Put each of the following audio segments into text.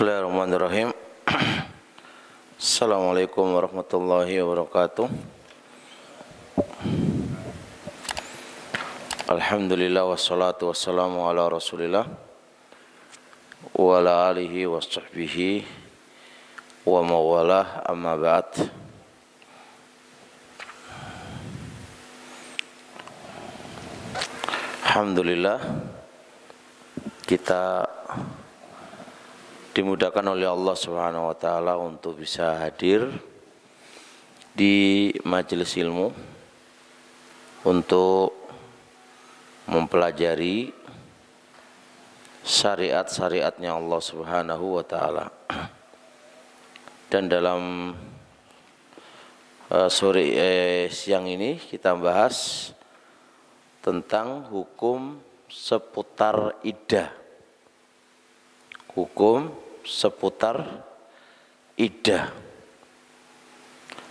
Bismillahirrahmanirrahim. Assalamualaikum warahmatullahi wabarakatuh. Alhamdulillah wassalatu wassalamu ala Rasulillah wa ala alihi wa wa mawalah amma ba'd. Alhamdulillah kita dimudahkan oleh Allah Subhanahu wa taala untuk bisa hadir di majelis ilmu untuk mempelajari syariat-syariatnya Allah Subhanahu wa taala. Dan dalam eh, sore eh, siang ini kita bahas tentang hukum seputar idah. Hukum seputar idah.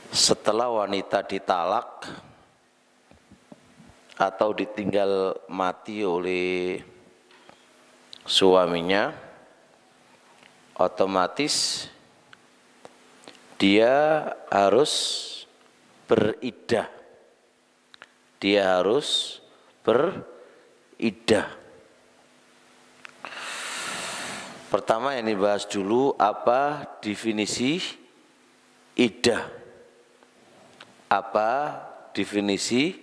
Setelah wanita ditalak atau ditinggal mati oleh suaminya, otomatis dia harus beridah. Dia harus beridah. Pertama yang dibahas dulu apa definisi idah. Apa definisi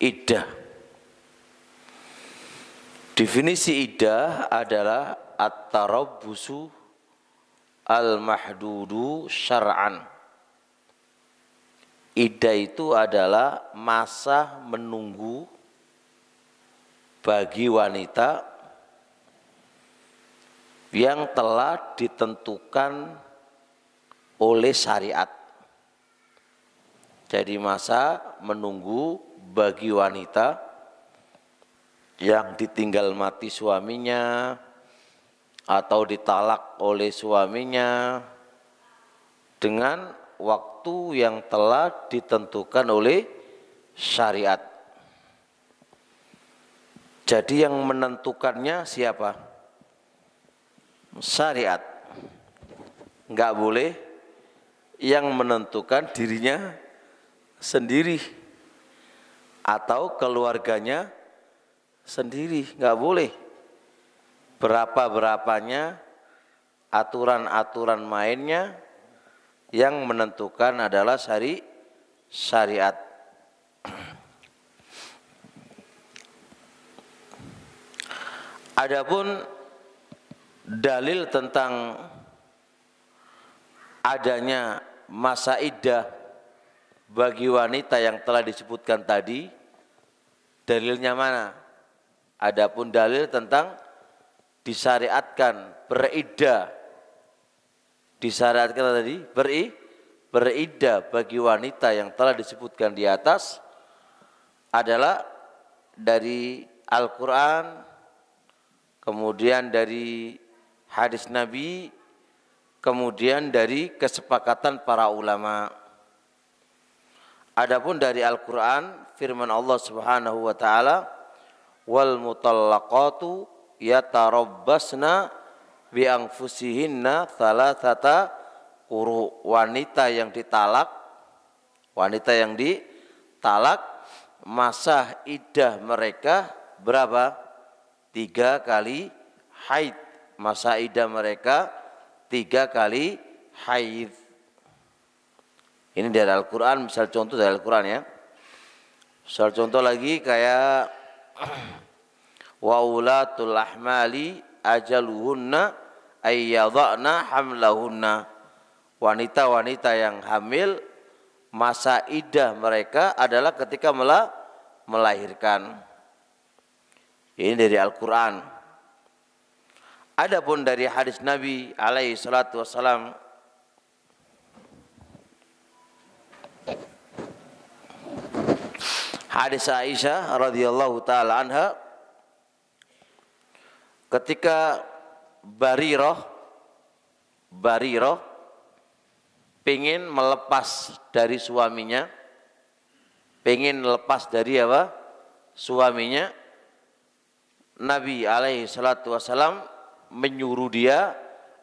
idah? Definisi idah adalah at-tarabbusu al-mahdudu syar'an. Idah itu adalah masa menunggu bagi wanita yang telah ditentukan oleh syariat. Jadi masa menunggu bagi wanita yang ditinggal mati suaminya atau ditalak oleh suaminya dengan waktu yang telah ditentukan oleh syariat. Jadi yang menentukannya siapa? syariat. Nggak boleh yang menentukan dirinya sendiri atau keluarganya sendiri. Nggak boleh. Berapa-berapanya, aturan-aturan mainnya yang menentukan adalah syari syariat. Adapun dalil tentang adanya masa idah bagi wanita yang telah disebutkan tadi dalilnya mana adapun dalil tentang disyariatkan beriddah disyariatkan tadi beri beriddah bagi wanita yang telah disebutkan di atas adalah dari Al-Qur'an kemudian dari hadis Nabi kemudian dari kesepakatan para ulama. Adapun dari Al-Qur'an firman Allah Subhanahu wa taala wal mutallaqatu yatarabbasna bi anfusihinna thalathata quru wanita yang ditalak wanita yang ditalak masa idah mereka berapa? Tiga kali haid Masa idah mereka tiga kali haid. Ini dari Al-Quran, misal contoh dari Al-Quran ya. Misal contoh lagi kayak waulatul ahmali ajaluhunna ayyadha'na hamlahunna. Wanita-wanita yang hamil masa idah mereka adalah ketika melahirkan. Ini dari Al-Quran. Adapun dari hadis Nabi alaihi salatu wasalam Hadis Aisyah radhiyallahu taala anha ketika Barirah Barirah pengen melepas dari suaminya pengen lepas dari apa suaminya Nabi alaihi salatu wasalam menyuruh dia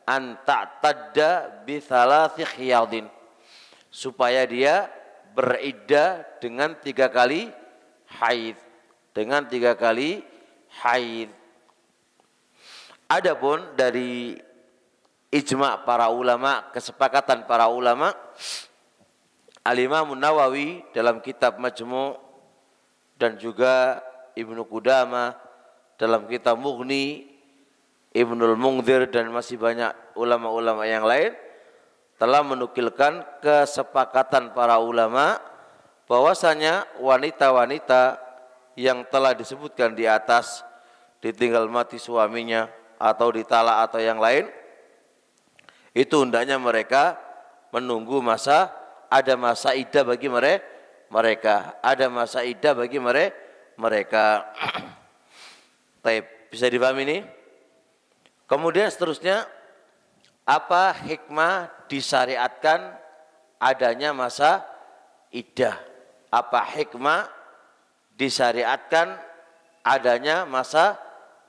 antak tadda bi thalathi khiyadin supaya dia berida dengan tiga kali haid dengan tiga kali haid adapun dari ijma para ulama kesepakatan para ulama Al-Imam Nawawi dalam kitab Majmu dan juga Ibnu Kudama dalam kitab Mughni Ibnul Mungdir dan masih banyak ulama-ulama yang lain telah menukilkan kesepakatan para ulama bahwasanya wanita-wanita yang telah disebutkan di atas ditinggal mati suaminya atau ditala atau yang lain itu hendaknya mereka menunggu masa ada masa ida bagi mereka mereka ada masa ida bagi mereka mereka Taip, bisa dipahami nih Kemudian seterusnya apa hikmah disyariatkan adanya masa idah? Apa hikmah disyariatkan adanya masa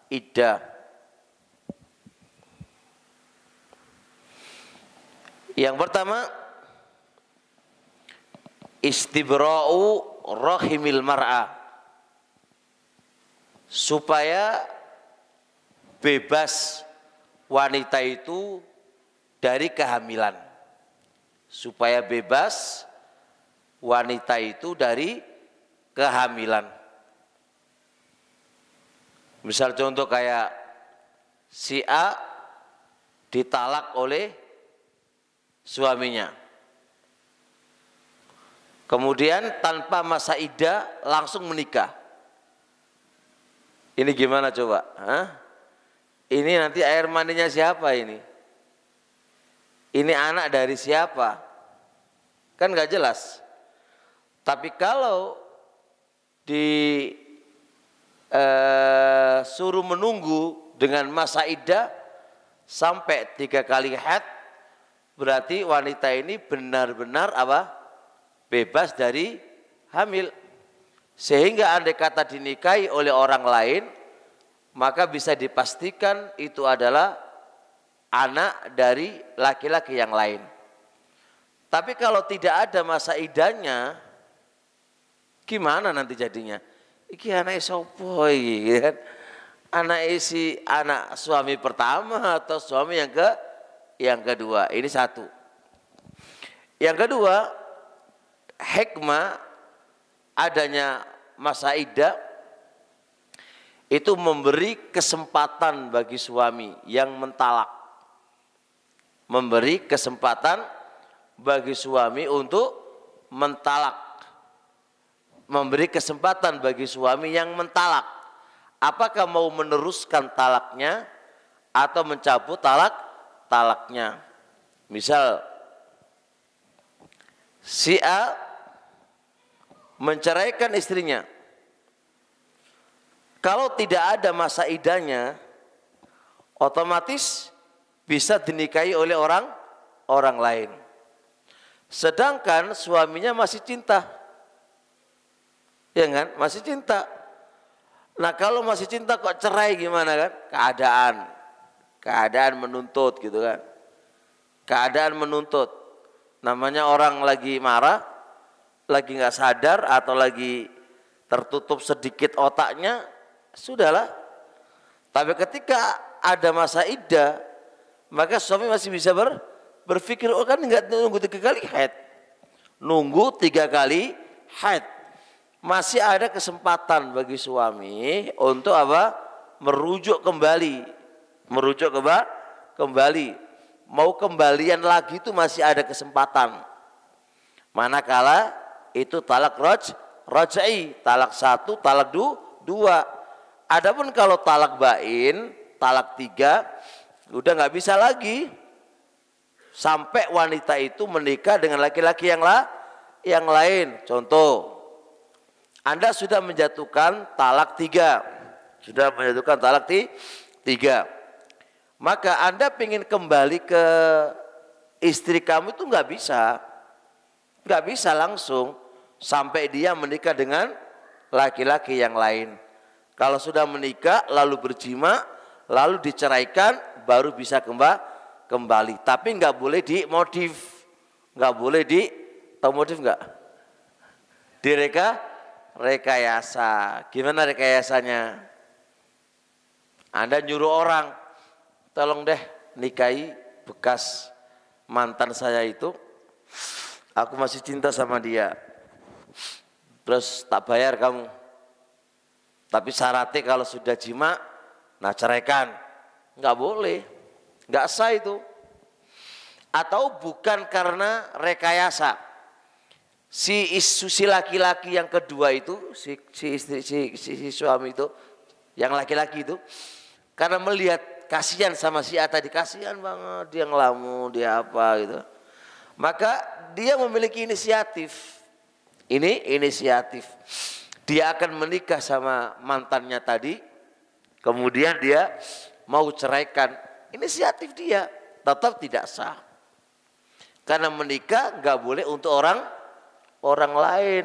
idah? Yang pertama istibra'u rahimil mar'a supaya bebas wanita itu dari kehamilan. Supaya bebas wanita itu dari kehamilan. Misal contoh kayak si A ditalak oleh suaminya. Kemudian tanpa masa ida langsung menikah. Ini gimana coba? Hah? Ini nanti air mandinya siapa ini? Ini anak dari siapa? Kan nggak jelas. Tapi kalau di eh, suruh menunggu dengan masa idah sampai tiga kali head berarti wanita ini benar-benar apa bebas dari hamil sehingga andai kata dinikahi oleh orang lain maka bisa dipastikan itu adalah anak dari laki-laki yang lain. Tapi kalau tidak ada masa idanya, gimana nanti jadinya? Iki anak sopo ya kan? Anak isi anak suami pertama atau suami yang ke yang kedua. Ini satu. Yang kedua, hikmah adanya masa idah itu memberi kesempatan bagi suami yang mentalak memberi kesempatan bagi suami untuk mentalak memberi kesempatan bagi suami yang mentalak apakah mau meneruskan talaknya atau mencabut talak talaknya misal si A menceraikan istrinya kalau tidak ada masa idahnya, otomatis bisa dinikahi oleh orang orang lain. Sedangkan suaminya masih cinta. Ya kan? Masih cinta. Nah kalau masih cinta kok cerai gimana kan? Keadaan. Keadaan menuntut gitu kan. Keadaan menuntut. Namanya orang lagi marah, lagi nggak sadar atau lagi tertutup sedikit otaknya, sudahlah. Tapi ketika ada masa iddah, maka suami masih bisa ber, berpikir, oh kan nggak nunggu tiga kali haid. Nunggu tiga kali haid. Masih ada kesempatan bagi suami untuk apa? Merujuk kembali. Merujuk ke kembali. Mau kembalian lagi itu masih ada kesempatan. Manakala itu talak roj, rojai. Talak satu, talak du, dua Adapun kalau talak bain, talak tiga, udah nggak bisa lagi. Sampai wanita itu menikah dengan laki-laki yang la, yang lain. Contoh, Anda sudah menjatuhkan talak tiga, sudah menjatuhkan talak tiga. Maka Anda ingin kembali ke istri kamu itu nggak bisa, nggak bisa langsung sampai dia menikah dengan laki-laki yang lain. Kalau sudah menikah lalu berjima, lalu diceraikan baru bisa kembali kembali. Tapi nggak boleh di motif, nggak boleh di tau motif nggak? Direka rekayasa. Gimana rekayasanya? Anda nyuruh orang, tolong deh nikahi bekas mantan saya itu. Aku masih cinta sama dia. Terus tak bayar kamu tapi syaratnya kalau sudah jima, nah ceraikan. Nggak boleh. Nggak sah itu. Atau bukan karena rekayasa. Si, isu, si laki-laki yang kedua itu, si, si istri, si, si, si suami itu, yang laki-laki itu, karena melihat kasihan sama si A tadi, kasihan banget, dia ngelamun, dia apa gitu. Maka dia memiliki inisiatif. Ini inisiatif dia akan menikah sama mantannya tadi, kemudian dia mau ceraikan. Inisiatif dia tetap tidak sah. Karena menikah nggak boleh untuk orang orang lain.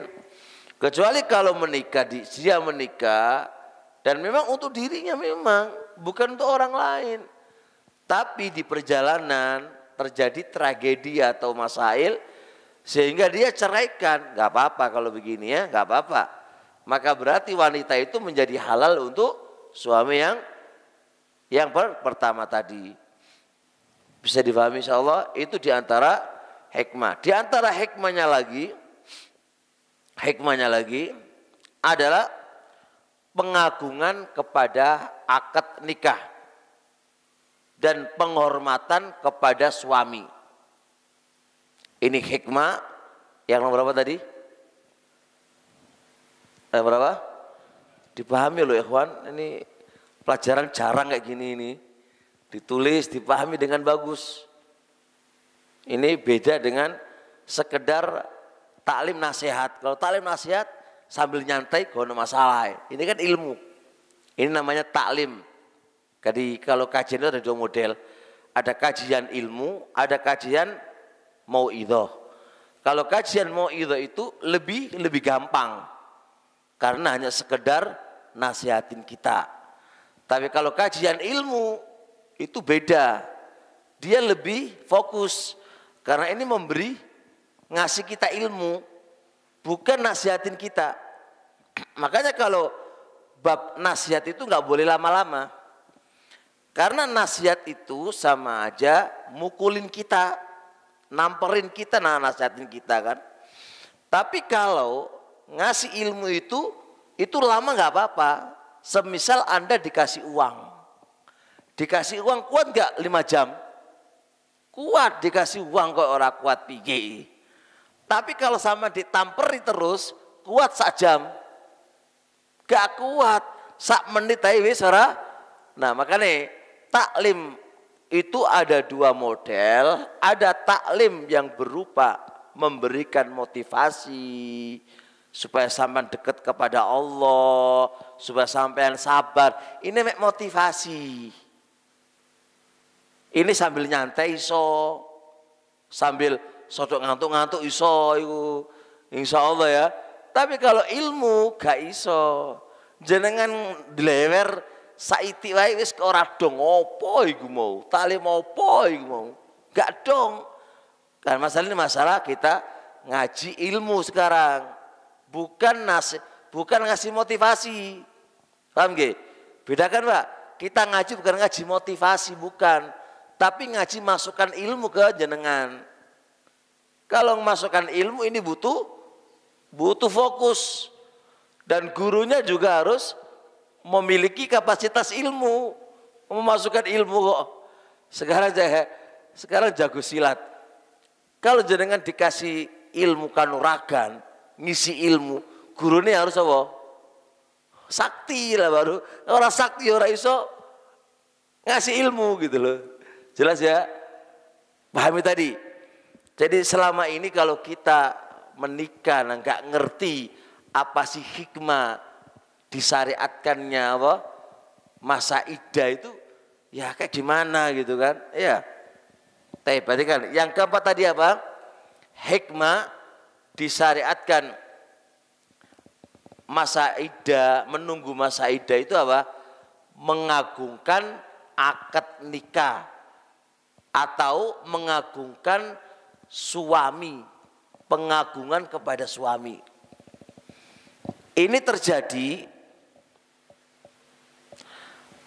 Kecuali kalau menikah dia menikah dan memang untuk dirinya memang bukan untuk orang lain. Tapi di perjalanan terjadi tragedi atau masail sehingga dia ceraikan. Gak apa-apa kalau begini ya, gak apa-apa maka berarti wanita itu menjadi halal untuk suami yang yang per, pertama tadi. Bisa difahami insya Allah itu diantara hikmah. Diantara hikmahnya lagi, hikmahnya lagi adalah pengagungan kepada akad nikah dan penghormatan kepada suami. Ini hikmah yang nomor berapa tadi? eh, berapa? Dipahami loh ikhwan, ini pelajaran jarang kayak gini ini. Ditulis, dipahami dengan bagus. Ini beda dengan sekedar taklim nasihat. Kalau taklim nasihat sambil nyantai kau kono masalah. Ini kan ilmu. Ini namanya taklim. Jadi kalau kajian itu ada dua model. Ada kajian ilmu, ada kajian mau idoh. Kalau kajian mau itu lebih lebih gampang. Karena hanya sekedar nasihatin kita. Tapi kalau kajian ilmu itu beda. Dia lebih fokus karena ini memberi ngasih kita ilmu bukan nasihatin kita. Makanya kalau bab nasihat itu nggak boleh lama-lama. Karena nasihat itu sama aja mukulin kita, namperin kita, nah nasihatin kita kan. Tapi kalau ngasih ilmu itu itu lama nggak apa-apa. Semisal Anda dikasih uang. Dikasih uang kuat nggak lima jam? Kuat dikasih uang kok orang kuat PGI. Tapi kalau sama ditamperi terus, kuat sak jam. Gak kuat. Sak menit aja wis Nah, makanya taklim itu ada dua model, ada taklim yang berupa memberikan motivasi, supaya sampean dekat kepada Allah, supaya sampean sabar. Ini mek motivasi. Ini sambil nyantai iso, sambil sodok ngantuk-ngantuk iso Insya Allah ya. Tapi kalau ilmu gak iso. Jenengan dilewer saiti wae wis ora dong opo iku mau, mau opo iku mau. Gak dong. Karena masalah ini masalah kita ngaji ilmu sekarang bukan nasi, bukan ngasih motivasi. Paham gak? Bedakan Pak, kita ngaji bukan ngaji motivasi, bukan. Tapi ngaji masukkan ilmu ke jenengan. Kalau masukkan ilmu ini butuh butuh fokus. Dan gurunya juga harus memiliki kapasitas ilmu. Memasukkan ilmu kok. Sekarang saya sekarang jago silat. Kalau jenengan dikasih ilmu kanuragan, ngisi ilmu. guru ini harus apa? Sakti lah baru. Orang sakti orang iso ngasih ilmu gitu loh. Jelas ya? Pahami tadi. Jadi selama ini kalau kita menikah nggak ngerti apa sih hikmah disyariatkannya apa masa ida itu ya kayak gimana gitu kan ya tapi berarti kan yang keempat tadi apa hikmah disyariatkan masa ida, menunggu masa ida itu apa? Mengagungkan akad nikah atau mengagungkan suami, pengagungan kepada suami. Ini terjadi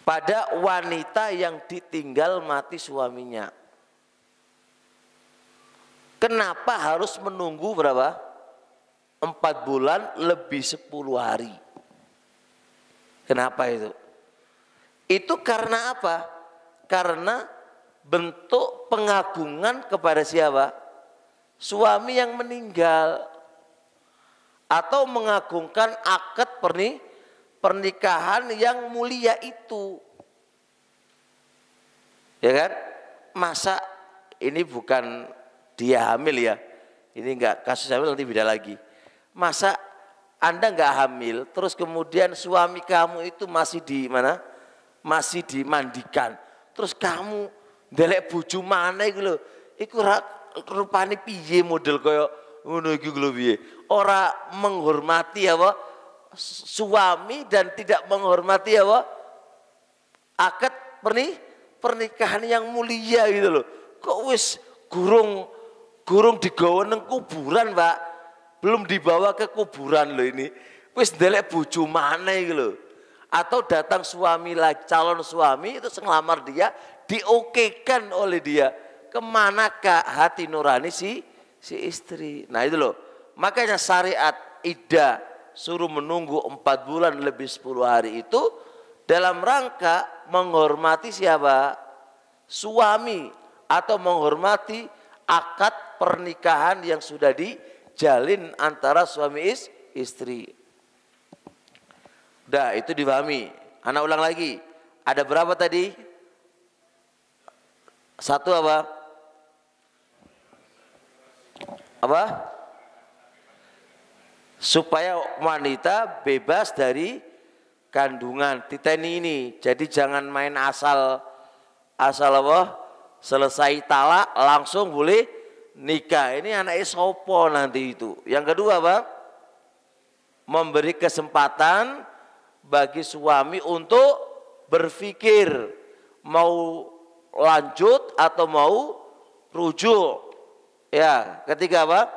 pada wanita yang ditinggal mati suaminya. Kenapa harus menunggu berapa? Empat bulan lebih sepuluh hari. Kenapa itu? Itu karena apa? Karena bentuk pengagungan kepada siapa? Suami yang meninggal atau mengagungkan akad pernih, pernikahan yang mulia itu. Ya kan? Masa ini bukan dia hamil ya. Ini enggak kasus hamil nanti beda lagi. Masa Anda enggak hamil terus kemudian suami kamu itu masih di mana? Masih dimandikan. Terus kamu delek bojo mana iku lho. Iku rupane piye model koyo ngono iki lho piye. Ora menghormati apa suami dan tidak menghormati apa akad perni pernikahan yang mulia gitu loh. Kok wis gurung gurung digawa neng kuburan, Pak. Belum dibawa ke kuburan loh ini. Wis delek bucu mana gitu Atau datang suami lah calon suami itu ngelamar dia, diokekan oleh dia. Kemana kak hati nurani si si istri? Nah itu loh. Makanya syariat ida suruh menunggu empat bulan lebih sepuluh hari itu dalam rangka menghormati siapa? Suami atau menghormati akad pernikahan yang sudah dijalin antara suami is, istri. Dah itu dipahami. Anak ulang lagi. Ada berapa tadi? Satu apa? Apa? Supaya wanita bebas dari kandungan titeni ini. Jadi jangan main asal asal apa? Selesai talak langsung boleh nikah ini anak esopo nanti itu. Yang kedua apa? memberi kesempatan bagi suami untuk berpikir mau lanjut atau mau rujuk. Ya, ketiga apa?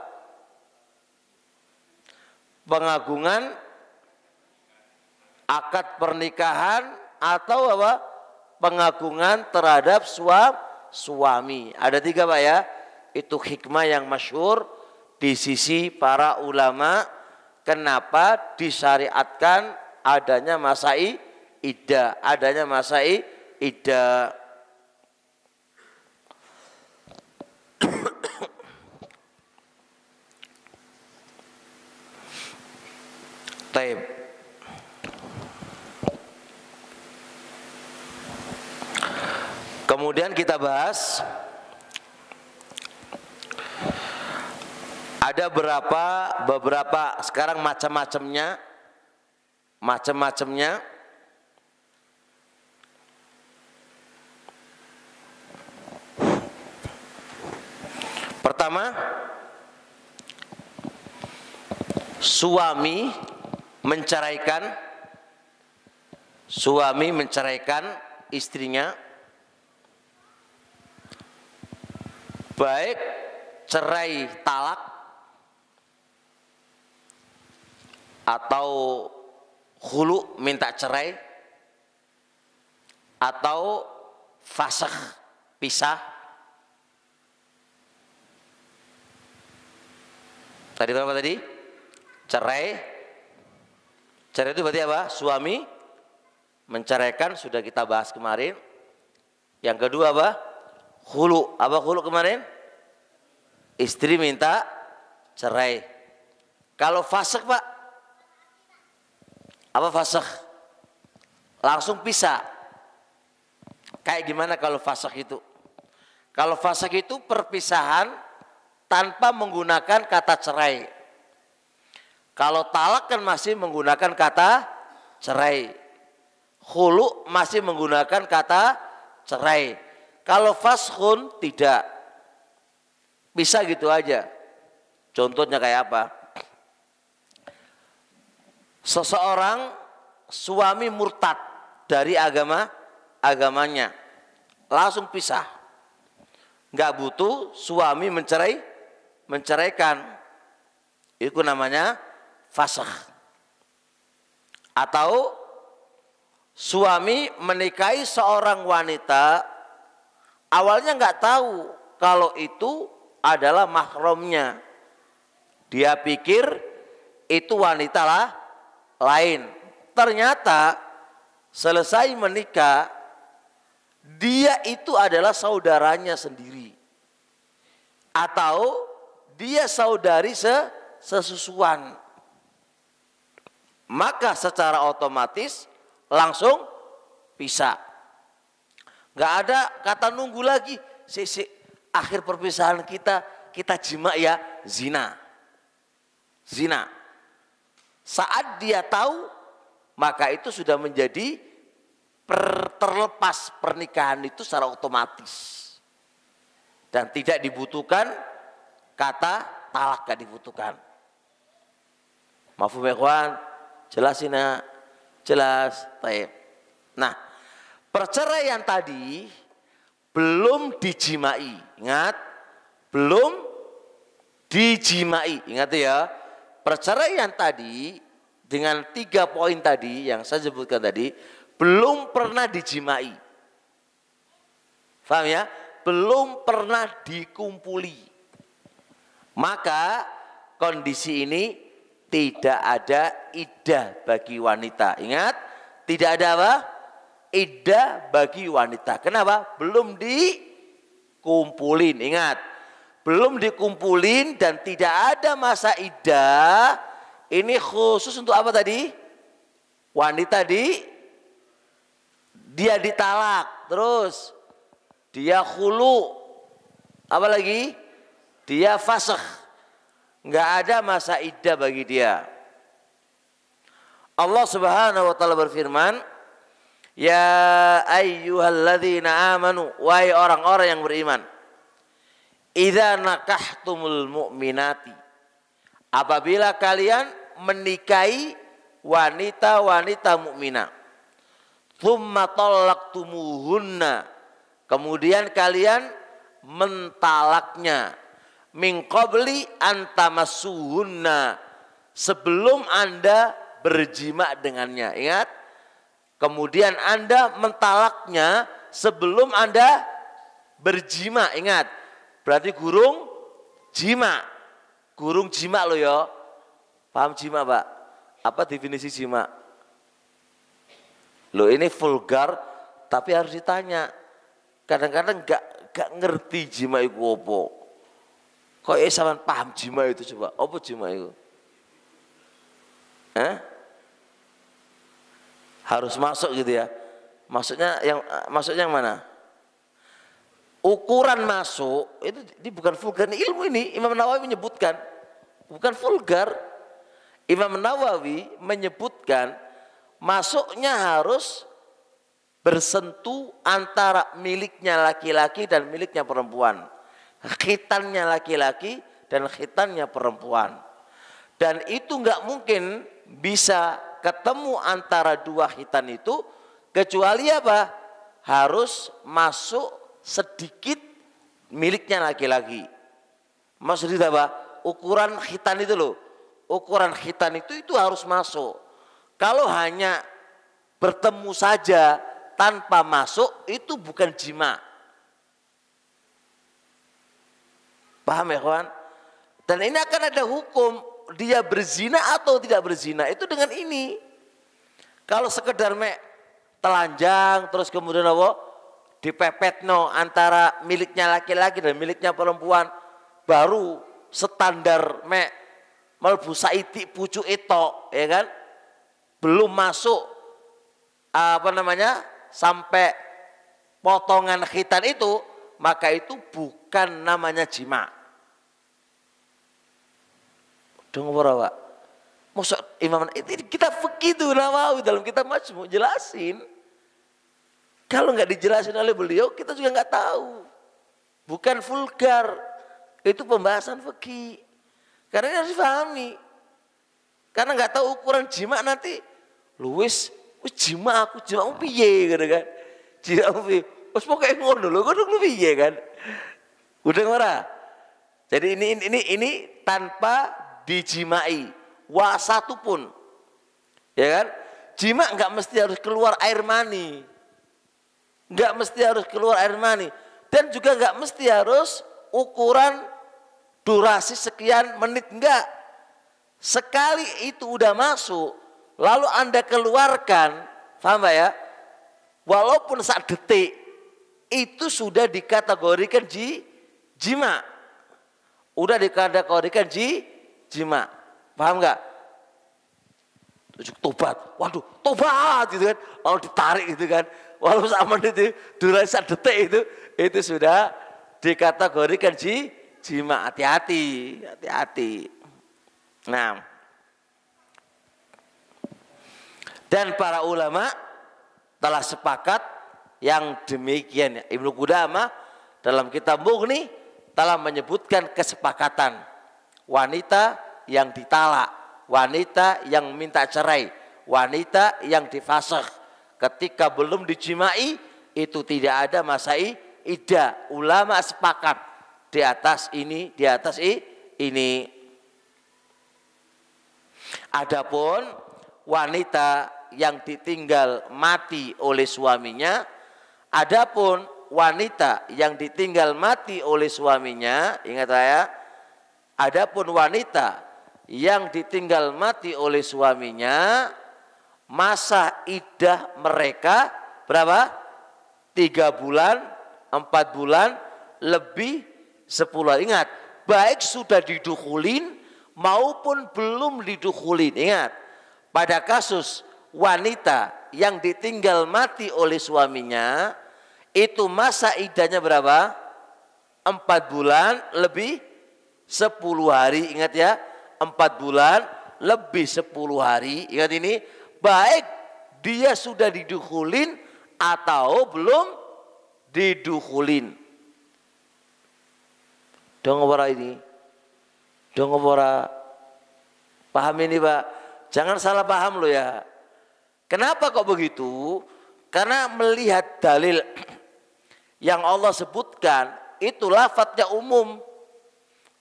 Pengagungan akad pernikahan atau apa? Pengagungan terhadap suami. Ada tiga pak ya itu hikmah yang masyhur di sisi para ulama kenapa disyariatkan adanya masa ida, adanya masa ida. Kemudian kita bahas Ada berapa beberapa sekarang macam-macamnya macam-macamnya Pertama suami menceraikan suami menceraikan istrinya baik cerai talak atau hulu minta cerai atau fasakh pisah tadi berapa tadi cerai cerai itu berarti apa suami menceraikan sudah kita bahas kemarin yang kedua apa hulu apa hulu kemarin istri minta cerai kalau fasakh pak apa fasakh langsung pisah kayak gimana kalau fasakh itu kalau fasakh itu perpisahan tanpa menggunakan kata cerai kalau talak kan masih menggunakan kata cerai hulu masih menggunakan kata cerai kalau faskhun tidak bisa gitu aja contohnya kayak apa seseorang suami murtad dari agama agamanya langsung pisah nggak butuh suami mencerai menceraikan itu namanya fasah atau suami menikahi seorang wanita awalnya nggak tahu kalau itu adalah mahramnya dia pikir itu wanita lah lain. Ternyata selesai menikah, dia itu adalah saudaranya sendiri. Atau dia saudari sesusuan. Maka secara otomatis langsung pisah. Gak ada kata nunggu lagi. Si, si, akhir perpisahan kita, kita jima ya zina. Zina. Saat dia tahu, maka itu sudah menjadi per, terlepas pernikahan itu secara otomatis. Dan tidak dibutuhkan kata talak gak dibutuhkan. Mafhum ya, ikhwan, jelas ini jelas. Taib. Nah, perceraian tadi belum dijimai. Ingat, belum dijimai. Ingat ya, perceraian tadi dengan tiga poin tadi yang saya sebutkan tadi belum pernah dijimai. Paham ya? Belum pernah dikumpuli. Maka kondisi ini tidak ada idah bagi wanita. Ingat, tidak ada apa? Idah bagi wanita. Kenapa? Belum dikumpulin. Ingat, belum dikumpulin dan tidak ada masa idah, ini khusus untuk apa tadi? Wanita di dia ditalak, terus dia hulu, apa lagi dia fasah Nggak ada masa idah bagi dia. Allah Subhanahu wa taala berfirman, "Ya ayyuhalladzina amanu, wahai orang-orang yang beriman." Idza nakahtumul mu'minati. Apabila kalian menikahi wanita-wanita mukminah. Tsumma talaqtumuhunna. Kemudian kalian mentalaknya. Min qabli antamasuhunna. Sebelum Anda berjima dengannya. Ingat, kemudian Anda mentalaknya sebelum Anda berjima. Ingat, Berarti gurung jima. Gurung jima lo ya. Paham jima Pak? Apa definisi jima? lo ini vulgar tapi harus ditanya. Kadang-kadang gak, nggak ngerti jima itu apa. Kok ya sama paham jima itu coba? Apa jima itu? Eh? Harus masuk gitu ya. Maksudnya yang maksudnya yang mana? ukuran masuk itu ini bukan vulgar ini ilmu ini Imam Nawawi menyebutkan bukan vulgar Imam Nawawi menyebutkan masuknya harus bersentuh antara miliknya laki-laki dan miliknya perempuan khitannya laki-laki dan khitannya perempuan dan itu nggak mungkin bisa ketemu antara dua khitan itu kecuali apa harus masuk sedikit miliknya laki-laki. Maksudnya apa? Ukuran khitan itu loh. Ukuran khitan itu itu harus masuk. Kalau hanya bertemu saja tanpa masuk itu bukan jima. Paham ya kawan? Dan ini akan ada hukum dia berzina atau tidak berzina itu dengan ini. Kalau sekedar mek telanjang terus kemudian apa? dipepetno antara miliknya laki-laki dan miliknya perempuan baru standar me melbu saiti pucu itu, ya kan belum masuk apa namanya sampai potongan khitan itu maka itu bukan namanya jima dong pak Maksud Imam itu kita begitu nawawi dalam kita mau jelasin kalau nggak dijelasin oleh beliau, kita juga nggak tahu. Bukan vulgar, itu pembahasan fikih. Karena ini harus difahami. Karena nggak tahu ukuran jima nanti. Luis, wis jima aku, jima aku piye gitu kan. Jima aku piye. Wis pokoknya ngono lho, ngono lu piye kan. Udah ngora. Jadi ini ini ini ini tanpa dijimai satu pun. Ya kan? Jima nggak mesti harus keluar air mani. Nggak mesti harus keluar air mani. Dan juga nggak mesti harus ukuran durasi sekian menit. enggak Sekali itu udah masuk, lalu Anda keluarkan, paham ya? Walaupun saat detik, itu sudah dikategorikan ji, jima. Udah dikategorikan ji, jima. Paham nggak? Tujuh tobat. Waduh, tobat gitu kan. Lalu ditarik gitu kan. Walau menit itu durasi detik itu itu sudah dikategorikan ji, jima. Hati-hati, hati-hati. Nah, dan para ulama telah sepakat yang demikian. Ibnu Qudama dalam kitab Mughni telah menyebutkan kesepakatan wanita yang ditala, wanita yang minta cerai, wanita yang difasakh Ketika belum dijimai itu tidak ada masa ida. Ulama sepakat di atas ini, di atas i, ini. Adapun wanita yang ditinggal mati oleh suaminya, adapun wanita yang ditinggal mati oleh suaminya, ingat saya, adapun wanita yang ditinggal mati oleh suaminya masa idah mereka berapa? Tiga bulan, empat bulan, lebih sepuluh. Ingat, baik sudah didukulin maupun belum didukulin. Ingat, pada kasus wanita yang ditinggal mati oleh suaminya, itu masa idahnya berapa? Empat bulan lebih sepuluh hari. Ingat ya, empat bulan lebih sepuluh hari. Ingat ini, Baik dia sudah didukulin atau belum didukulin. Dong ngobrol ini? Dong ngobrol Paham ini Pak? Jangan salah paham lo ya. Kenapa kok begitu? Karena melihat dalil yang Allah sebutkan itu lafadznya umum.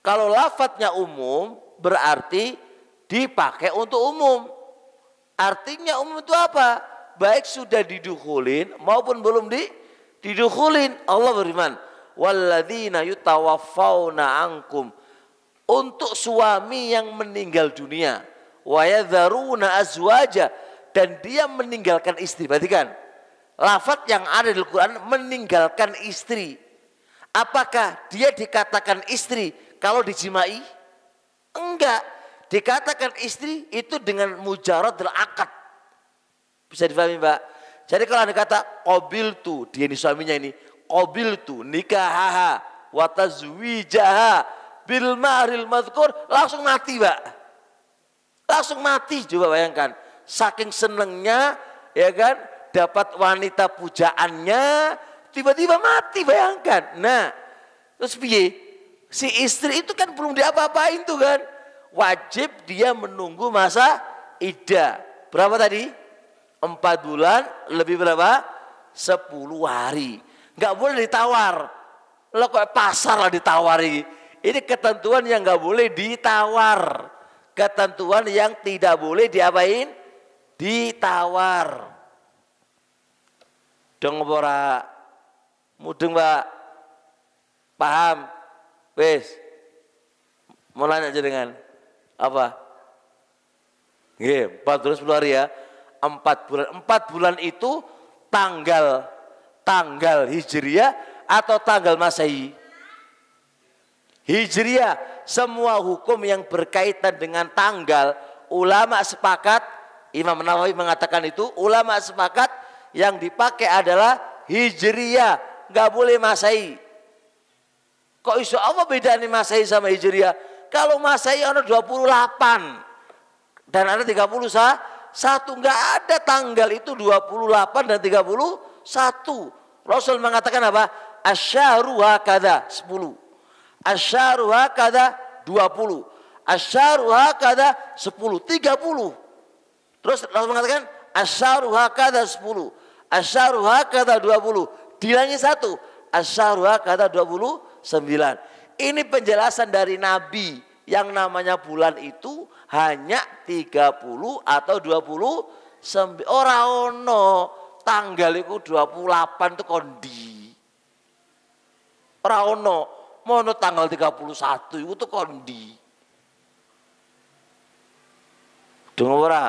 Kalau lafadznya umum berarti dipakai untuk umum. Artinya umum itu apa? Baik sudah didukulin maupun belum di didukulin. Allah beriman, walladzina yutawaffawna ankum untuk suami yang meninggal dunia wa azwaja dan dia meninggalkan istri. Perhatikan. Lafat yang ada di Al-Qur'an meninggalkan istri. Apakah dia dikatakan istri kalau dijimai? Enggak dikatakan istri itu dengan mujarad dan akad. Bisa difahami mbak? Jadi kalau anda kata kobil tu, dia ini suaminya ini, kobil tu nikahaha watazwijaha bil ma'ril madhkur, langsung mati mbak. Langsung mati coba bayangkan. Saking senengnya ya kan dapat wanita pujaannya tiba-tiba mati bayangkan. Nah terus piye si istri itu kan belum diapa-apain tuh kan wajib dia menunggu masa ida. Berapa tadi? Empat bulan lebih berapa? Sepuluh hari. Nggak boleh ditawar. Lo kok pasar lah ditawari. Ini ketentuan yang nggak boleh ditawar. Ketentuan yang tidak boleh diapain? Ditawar. Dong ora mudeng Pak. Paham? Wes. Mulai aja dengan apa? Nggih, 14 bulan ya. 4 bulan. 4 bulan itu tanggal tanggal Hijriah atau tanggal Masehi? Hijriah, semua hukum yang berkaitan dengan tanggal ulama sepakat Imam Nawawi mengatakan itu ulama sepakat yang dipakai adalah Hijriah, nggak boleh Masehi. Kok isu apa beda nih Masehi sama Hijriah? Kalau Masehi ada 28 dan ada 30 sah, satu nggak ada tanggal itu 28 dan 31. Rasul mengatakan apa? Asyharu hakada 10. Asyharu hakada 20. Asyharu hakada 10, 30. Terus Rasul mengatakan asyharu hakada 10. Asyharu hakada 20. Dilangi satu. Asyharu hakada 29. Ini penjelasan dari Nabi yang namanya bulan itu hanya 30 atau 20 ora ono tanggal puluh 28 itu kondi. Ora ono mono tanggal 31 satu itu kondi. Dengar ora?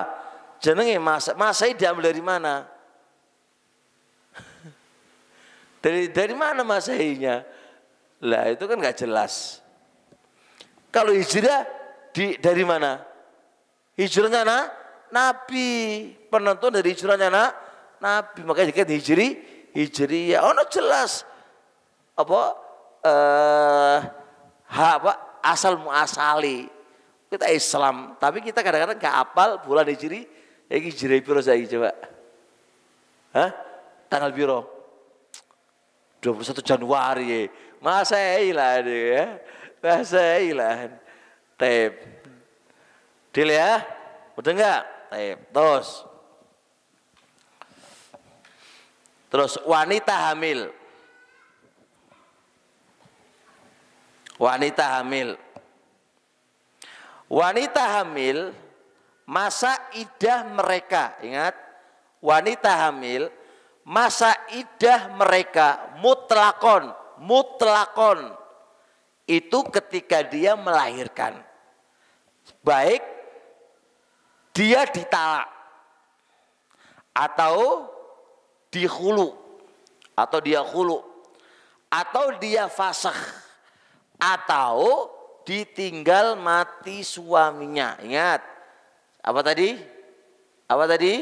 Jenenge masa masa diambil dari mana? dari dari mana masainya? Lah itu kan nggak jelas. Kalau hijrah di, dari mana? Hijrahnya na, Nabi. Penentuan dari hijrahnya na, Nabi. Makanya kan hijri, hijri ya. Oh no jelas. Apa? Eh, ha, apa? Asal muasali. Kita Islam. Tapi kita kadang-kadang gak apal bulan hijri. Ya hijri biro saya coba. Hah? Tanggal biro. 21 Januari Ya. Masailan ya. Masailan. Tep. Deal ya? Udah enggak? Tep. Terus. Terus wanita hamil. Wanita hamil. Wanita hamil masa idah mereka, ingat, wanita hamil masa idah mereka mutlakon mutlakon itu ketika dia melahirkan baik dia ditala atau dihulu atau dia hulu atau dia fasah atau ditinggal mati suaminya ingat apa tadi apa tadi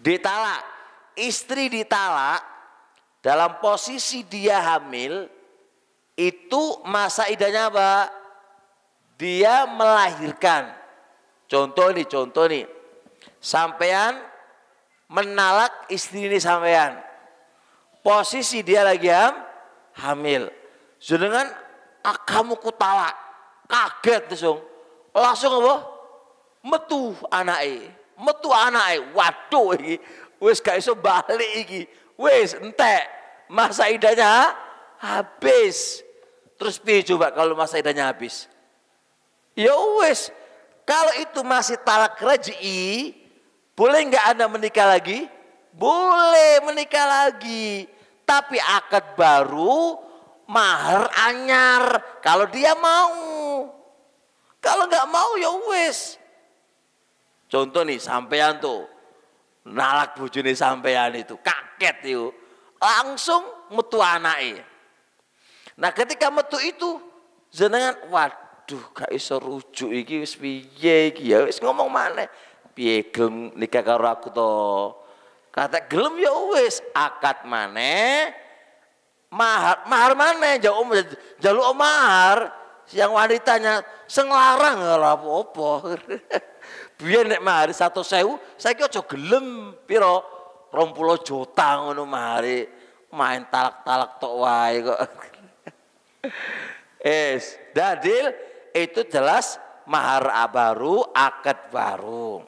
ditala istri ditala dalam posisi dia hamil itu masa idahnya apa? Dia melahirkan. Contoh nih, contoh nih. Sampean menalak istri ini sampean. Posisi dia lagi ham, hamil. Sedangkan ah, kamu kutalak. Kaget langsung. Langsung apa? Metu anaknya. Metu anaknya. Waduh ini. Wes gak iso balik ini Wes entek, masa idanya habis. Terus pi coba kalau masa idanya habis? Ya wes kalau itu masih talak rezeki, boleh nggak Anda menikah lagi? Boleh menikah lagi. Tapi akad baru mahar anyar kalau dia mau. Kalau nggak mau ya wes. Contoh nih sampean tuh nalak bojone sampean itu kaget itu langsung metu anake nah ketika metu itu jenengan waduh gak iso rujuk iki wis piye iki ya wis ngomong mana piye gelem nikah karo aku to kata gelem ya wis akad mana mahar mahar maneh jauh jaluk mahar yang wanitanya senglarang lah apa-apa. Biar nek mahari saya kira cok gelem piro rompulo juta ngono mahari. Main talak-talak tok wae kok. es, dadil itu jelas mahar abaru akad baru.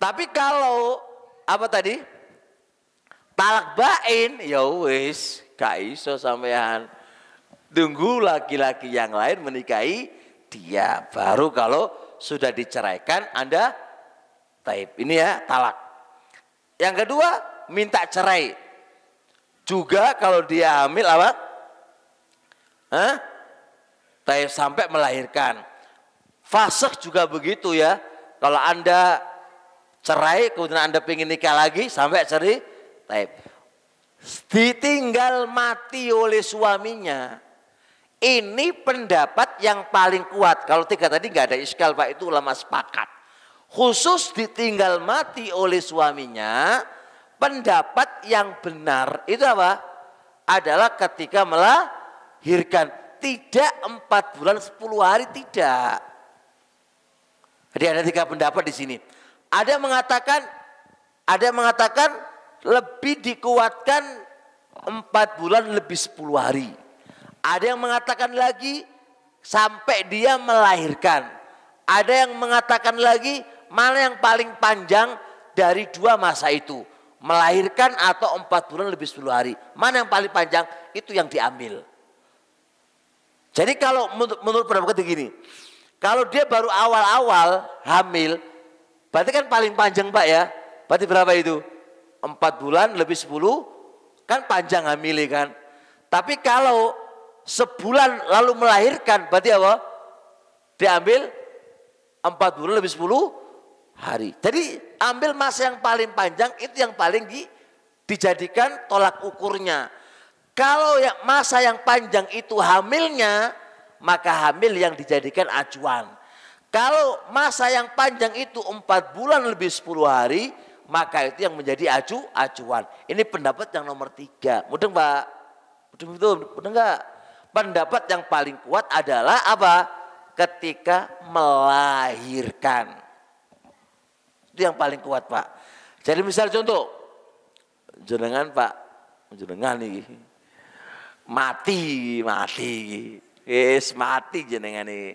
Tapi kalau apa tadi? Talak bain ya wis gak iso sampean. Tunggu laki-laki yang lain menikahi dia. Baru kalau sudah diceraikan Anda taib. Ini ya talak. Yang kedua minta cerai. Juga kalau dia hamil apa? Hah? Taib sampai melahirkan. Fasek juga begitu ya. Kalau Anda cerai kemudian Anda ingin nikah lagi sampai cerai taib ditinggal mati oleh suaminya ini pendapat yang paling kuat. Kalau tiga tadi nggak ada iskal Pak itu ulama sepakat. Khusus ditinggal mati oleh suaminya, pendapat yang benar itu apa? Adalah ketika melahirkan. Tidak empat bulan sepuluh hari, tidak. Jadi ada tiga pendapat di sini. Ada mengatakan, ada mengatakan lebih dikuatkan empat bulan lebih sepuluh hari. Ada yang mengatakan lagi sampai dia melahirkan. Ada yang mengatakan lagi mana yang paling panjang dari dua masa itu. Melahirkan atau empat bulan lebih sepuluh hari. Mana yang paling panjang itu yang diambil. Jadi kalau menurut, menurut pendapat begini. Kalau dia baru awal-awal hamil. Berarti kan paling panjang Pak ya. Berarti berapa itu? Empat bulan lebih sepuluh. Kan panjang hamil kan. Tapi kalau sebulan lalu melahirkan berarti apa? Diambil empat bulan lebih sepuluh hari. Jadi ambil masa yang paling panjang itu yang paling di, dijadikan tolak ukurnya. Kalau yang masa yang panjang itu hamilnya, maka hamil yang dijadikan acuan. Kalau masa yang panjang itu empat bulan lebih sepuluh hari, maka itu yang menjadi acu acuan. Ini pendapat yang nomor tiga. Mudeng Pak? Mudeng betul, Mudeng enggak? pendapat yang paling kuat adalah apa? Ketika melahirkan. Itu yang paling kuat Pak. Jadi misal contoh, jenengan Pak, jenengan nih, mati, mati, yes, mati jenengan nih.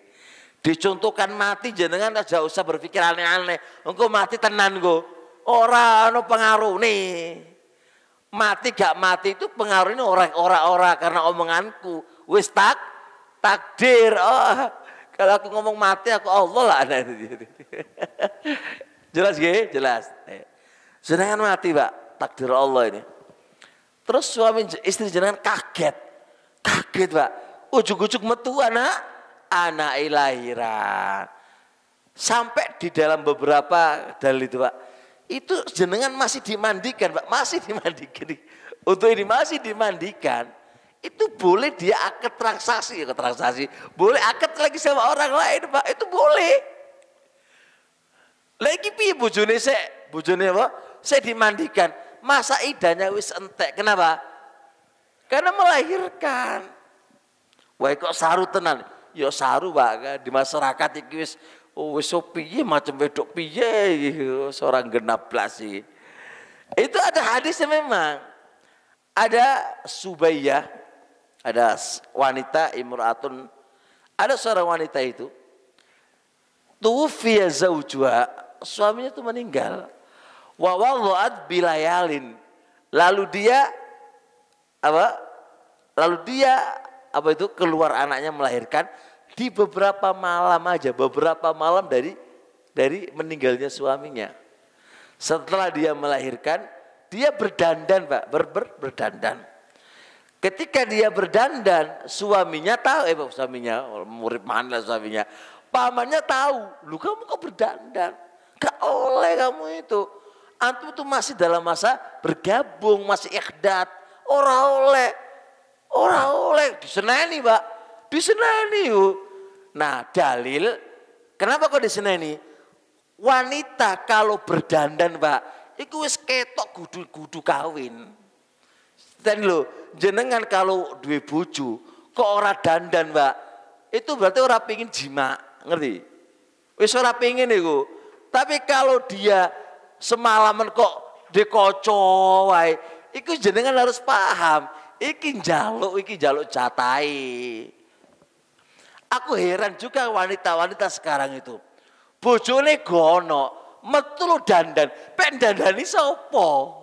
Dicontohkan mati jenengan aja usah berpikir aneh-aneh. Engkau mati tenan go. orang no pengaruh nih. Mati gak mati itu pengaruhnya orang-orang karena omonganku. Wis tak takdir. Oh, kalau aku ngomong mati aku Allah lah anak itu. jelas gak? Jelas. Jenengan mati, Pak. Takdir Allah ini. Terus suami istri jenengan kaget. Kaget, Pak. Ujuk-ujuk metu anak anak lahiran. Sampai di dalam beberapa dalil itu, Pak. Itu jenengan masih dimandikan, Pak. Masih dimandikan. Untuk ini masih dimandikan. Itu boleh dia akad transaksi, ya transaksi. Boleh akad lagi sama orang lain, Pak. Itu boleh. Lagi piye bojone sik? Bojone apa? Saya dimandikan. Masa idanya wis entek. Kenapa? Karena melahirkan. Wah kok saru tenan. yo ya saru Pak, kan di masyarakat iki wis oh, wis piye macam wedok piye seorang genap belas Itu ada hadisnya memang. Ada Subayyah ada wanita imratun ada seorang wanita itu tufiya zaujwa suaminya itu meninggal wa wadha'at bilayalin lalu dia apa lalu dia apa itu keluar anaknya melahirkan di beberapa malam aja beberapa malam dari dari meninggalnya suaminya setelah dia melahirkan dia berdandan Pak ber, ber berdandan Ketika dia berdandan, suaminya tahu, eh suaminya, murid mana suaminya, pamannya tahu, lu kamu kok berdandan, gak oleh kamu itu. Antum itu masih dalam masa bergabung, masih ikhdat, ora oleh, ora oleh, diseneni pak, diseneni yuk. Nah dalil, kenapa kok diseneni? Wanita kalau berdandan pak, itu wis ketok kudu-kudu kawin. Tadi lo, jenengan kalau dua bucu kok ora dandan, Mbak. Itu berarti orang pingin jima, ngerti? Wis ora pingin itu. Tapi kalau dia semalaman kok dekoco itu itu jenengan harus paham. Iki jaluk, iki jaluk catai. Aku heran juga wanita-wanita sekarang itu. Bojone gono, metu dandan, pendandan dandani sopo?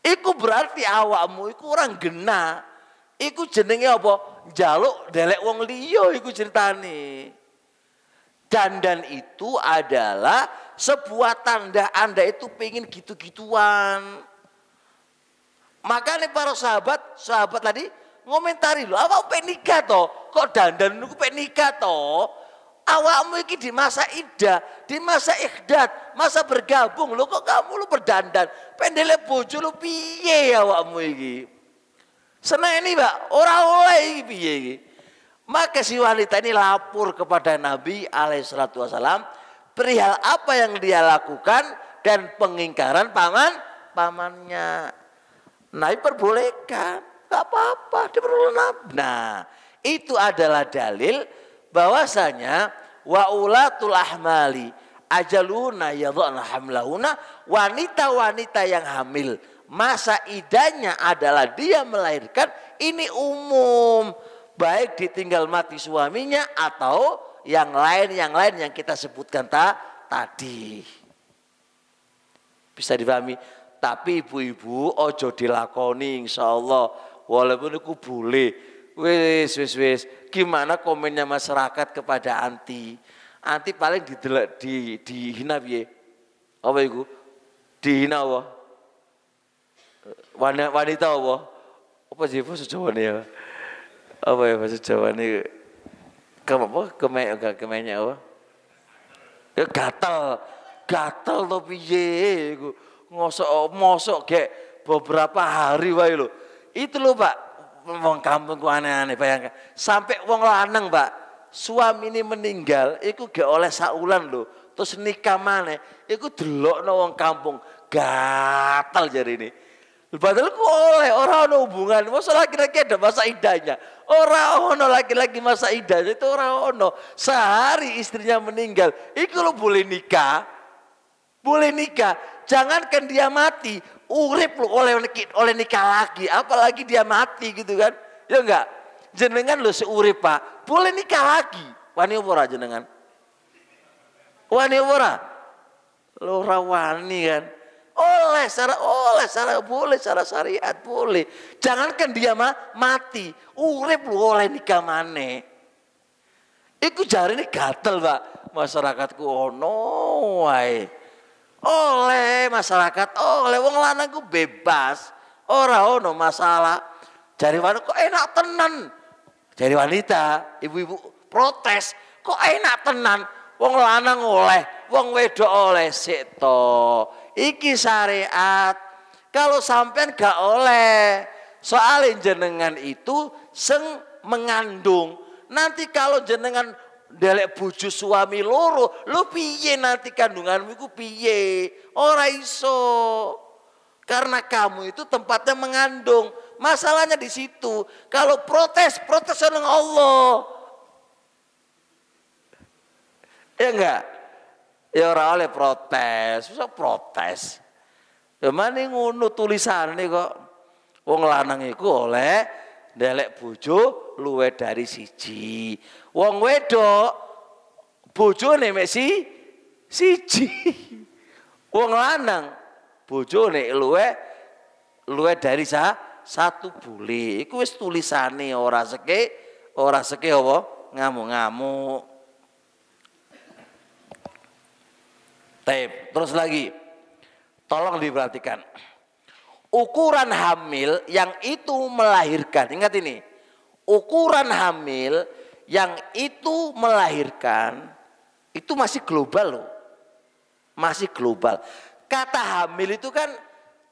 Iku berarti awakmu iku orang gena. Iku jenenge apa? Jaluk delek wong liya iku ceritane. Dandan itu adalah sebuah tanda Anda itu pengen gitu-gituan. Makanya para sahabat, sahabat tadi ngomentari lo, apa pengen nikah toh? Kok dandan nunggu pengen nikah toh? awakmu iki di masa ida, di masa ikhdat, masa bergabung. Lo kok kamu lu berdandan? Pendele bojo lu piye awakmu iki? Senang ini pak, orang oleh iki piye iki? Maka si wanita ini lapor kepada Nabi salatu wassalam perihal apa yang dia lakukan dan pengingkaran paman pamannya. Nabi perbolehkan, gak apa-apa, diperbolehkan. Nah, itu adalah dalil bahwasanya wa ulatul ahmali ajaluna yadhana hamlauna wanita-wanita yang hamil masa idanya adalah dia melahirkan ini umum baik ditinggal mati suaminya atau yang lain yang lain yang kita sebutkan ta, tadi bisa dipahami tapi ibu-ibu ojo dilakoni insyaallah walaupun aku boleh wis wis wis gimana komennya masyarakat kepada anti. Anti paling di di dihina biye Apa iku? Dihina apa? Eh, wanita, wanita apa? Apa sih bahasa nih ya? Apa ya bahasa nih Kamu apa? Keme enggak ya, kemenya apa? Ya gatel. Gatel to biye ngosok Ngosok mosok beberapa hari wae lo Itu lo Pak, wong kampung aneh-aneh bayangkan. Sampai wong lanang, Mbak, suami ini meninggal ikut gak oleh saulan loh. Terus nikah mana? Iku delokno wong kampung gatal jari ini. Padahal ku oleh orang ono hubungan. Masa laki-laki ada masa idahnya. Orang ono laki-laki masa idahnya itu orang ono. Sehari istrinya meninggal. ikut lo boleh nikah. Boleh nikah. Jangankan dia mati, urip loh oleh oleh nikah lagi, apalagi dia mati gitu kan. Ya enggak? Jenengan lo seurip, Pak. Boleh nikah lagi. Wani ora jenengan? Wani ora? Lu rawani kan. Oleh secara oleh secara boleh secara syariat boleh. Jangankan dia ma, mati, urip lo oleh nikah mana, Iku ini gatel, Pak. Masyarakatku oh no wae oleh masyarakat oleh wong lanang ku bebas ora ono masalah Cari wanita kok enak tenan cari wanita ibu-ibu protes kok enak tenan wong lanang oleh wong wedok oleh seto. iki syariat kalau sampean gak oleh soalnya jenengan itu seng mengandung nanti kalau jenengan delek bojo suami loro, lo piye nanti kandunganmu ku piye? Ora iso. Karena kamu itu tempatnya mengandung. Masalahnya di situ. Kalau protes, protes seneng Allah. Ya enggak? Ya ora oleh protes, bisa protes. Ya mana tulisan nih kok wong lanang itu oleh Delek bojo luwe dari siji. Wong wedok bojone mek si siji. Wong lanang bojone luwe luwe dari sa, satu bule. Iku wis tulisane ora seke ora seke apa ngamuk-ngamuk. Taib. Terus lagi. Tolong diperhatikan ukuran hamil yang itu melahirkan. Ingat ini, ukuran hamil yang itu melahirkan itu masih global loh. Masih global. Kata hamil itu kan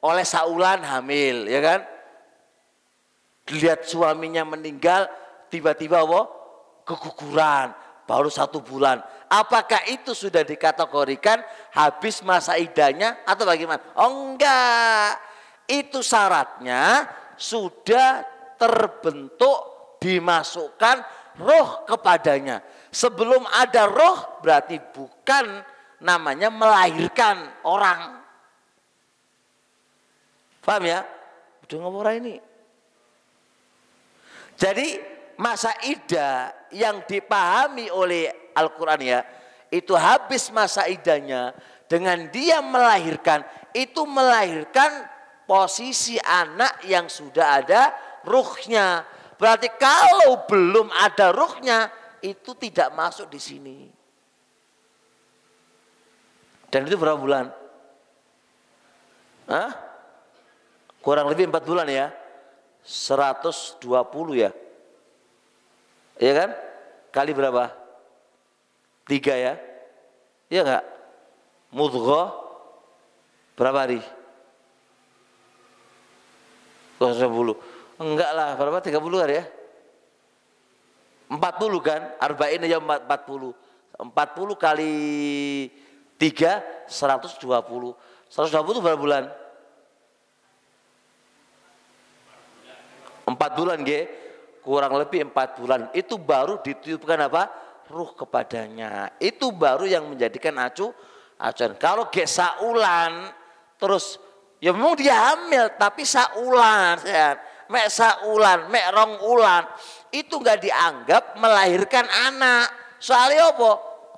oleh saulan hamil ya kan. Lihat suaminya meninggal tiba-tiba wo keguguran baru satu bulan. Apakah itu sudah dikategorikan habis masa idahnya atau bagaimana? Oh enggak itu syaratnya sudah terbentuk dimasukkan roh kepadanya. Sebelum ada roh berarti bukan namanya melahirkan orang. Paham ya? Udah ngomong ini. Jadi masa ida yang dipahami oleh Al-Quran ya. Itu habis masa idanya dengan dia melahirkan. Itu melahirkan posisi anak yang sudah ada ruhnya. Berarti kalau belum ada ruhnya itu tidak masuk di sini. Dan itu berapa bulan? Hah? Kurang lebih empat bulan ya. 120 ya. Iya kan? Kali berapa? Tiga ya. Iya enggak? Mudghah berapa hari? 110. Enggak lah, berapa 30 hari ya? 40 kan? Arba'in ya 40. 40 kali 3 120. 120 itu berapa bulan? 4 bulan, G. Kurang lebih 4 bulan. Itu baru ditiupkan apa? Ruh kepadanya. Itu baru yang menjadikan acu acuan. Kalau gesa ulan terus Ya memang dia hamil, tapi saulan, ya. mek saulan, mek rong ulan. Itu nggak dianggap melahirkan anak. Soalnya apa?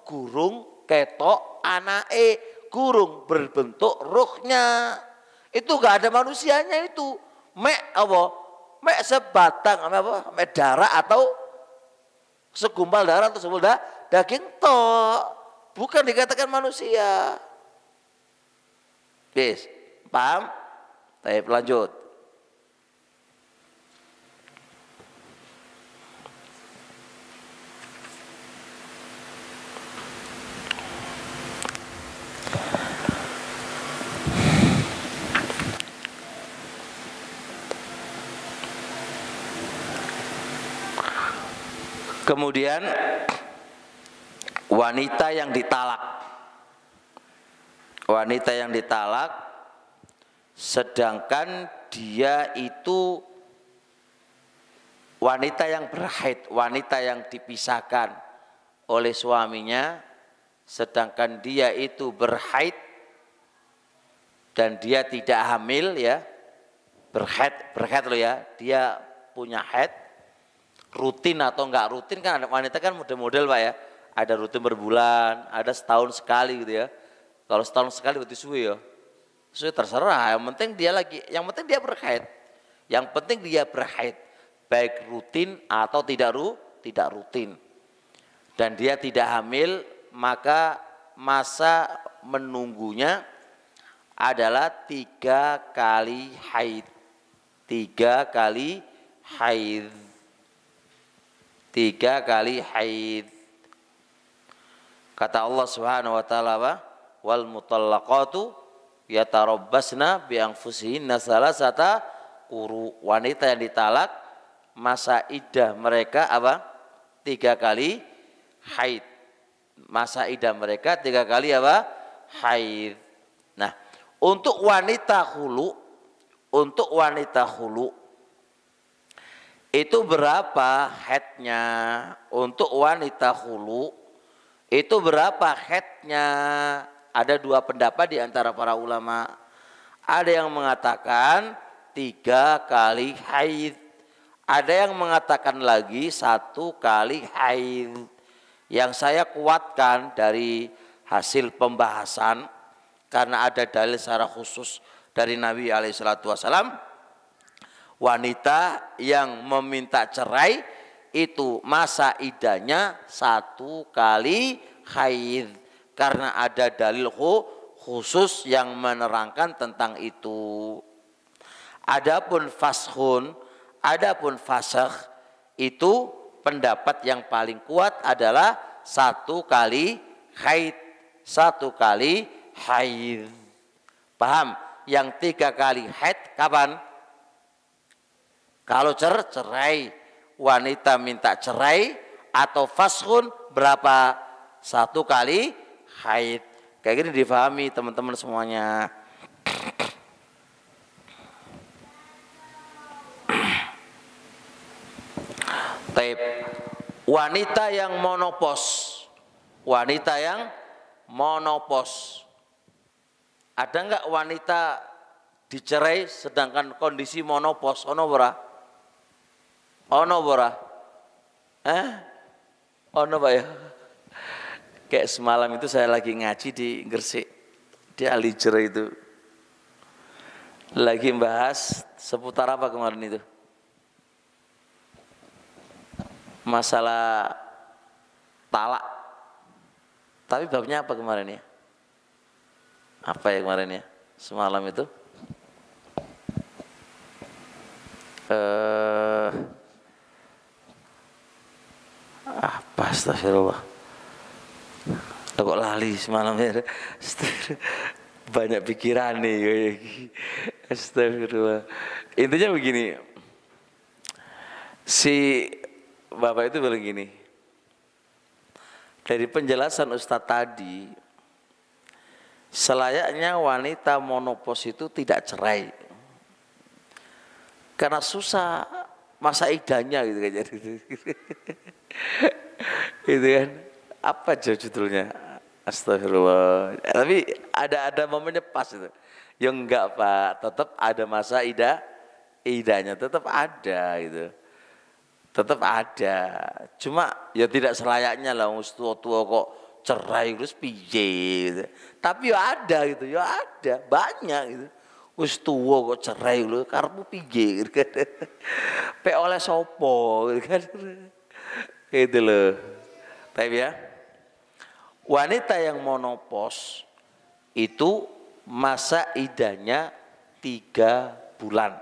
Gurung ketok e, gurung berbentuk ruhnya. Itu nggak ada manusianya itu. Mek apa? Mek sebatang apa? Mek darah atau segumpal darah atau segumpal darah, daging toh Bukan dikatakan manusia. Yes. Paham? Baik, lanjut. Kemudian wanita yang ditalak. Wanita yang ditalak Sedangkan dia itu wanita yang berhaid, wanita yang dipisahkan oleh suaminya, sedangkan dia itu berhaid dan dia tidak hamil ya, berhaid, berhaid loh ya, dia punya haid, rutin atau enggak rutin kan wanita kan model-model Pak ya, ada rutin berbulan, ada setahun sekali gitu ya. Kalau setahun sekali berarti suwe ya, sudah terserah, yang penting dia lagi, yang penting dia berkait. Yang penting dia berkait, baik rutin atau tidak ru, tidak rutin. Dan dia tidak hamil, maka masa menunggunya adalah tiga kali haid. Tiga kali haid. Tiga kali haid. Kata Allah Subhanahu wa taala, "Wal mutallaqatu yatarabbasna bi anfusihinna salasata quru wanita yang ditalak masa idah mereka apa tiga kali haid masa idah mereka tiga kali apa haid nah untuk wanita hulu untuk wanita hulu itu berapa headnya untuk wanita hulu itu berapa headnya ada dua pendapat di antara para ulama. Ada yang mengatakan tiga kali haid. Ada yang mengatakan lagi satu kali haid. Yang saya kuatkan dari hasil pembahasan karena ada dalil secara khusus dari Nabi Alaihissalam. wanita yang meminta cerai itu masa idahnya satu kali haid karena ada dalil khusus yang menerangkan tentang itu. Adapun fashun, adapun fasakh itu pendapat yang paling kuat adalah satu kali haid, satu kali haid. Paham? Yang tiga kali haid kapan? Kalau cer cerai, wanita minta cerai atau fashun berapa? Satu kali haid. Kayak gini difahami teman-teman semuanya. Taip. Wanita yang monopos. Wanita yang monopos. Ada nggak wanita dicerai sedangkan kondisi monopos? Ono bora? Ono bora? Eh? Ono pak ya? Kayak semalam itu saya lagi ngaji di Gresik, di Alijera itu. Lagi membahas seputar apa kemarin itu? Masalah talak. Tapi babnya apa kemarin ya? Apa ya kemarin ya? Semalam itu? Eh, apa astagfirullah kok lali semalam ya banyak pikiran nih astagfirullah intinya begini si bapak itu bilang gini dari penjelasan Ustadz tadi selayaknya wanita monopos itu tidak cerai karena susah masa idahnya gitu kan gitu kan apa judulnya Astagfirullah. Eh, tapi ada ada momennya pas itu. Ya enggak Pak, tetap ada masa ida idanya tetap ada gitu. Tetap ada. Cuma ya tidak selayaknya lah tua-tua kok cerai terus piye gitu. Tapi ya ada gitu, ya ada, banyak gitu. Wis tua kok cerai lho karepmu piye gitu. Kan. Pe oleh sopo gitu kan. Itu loh. Tapi ya. Wanita yang monopos itu masa idahnya tiga bulan.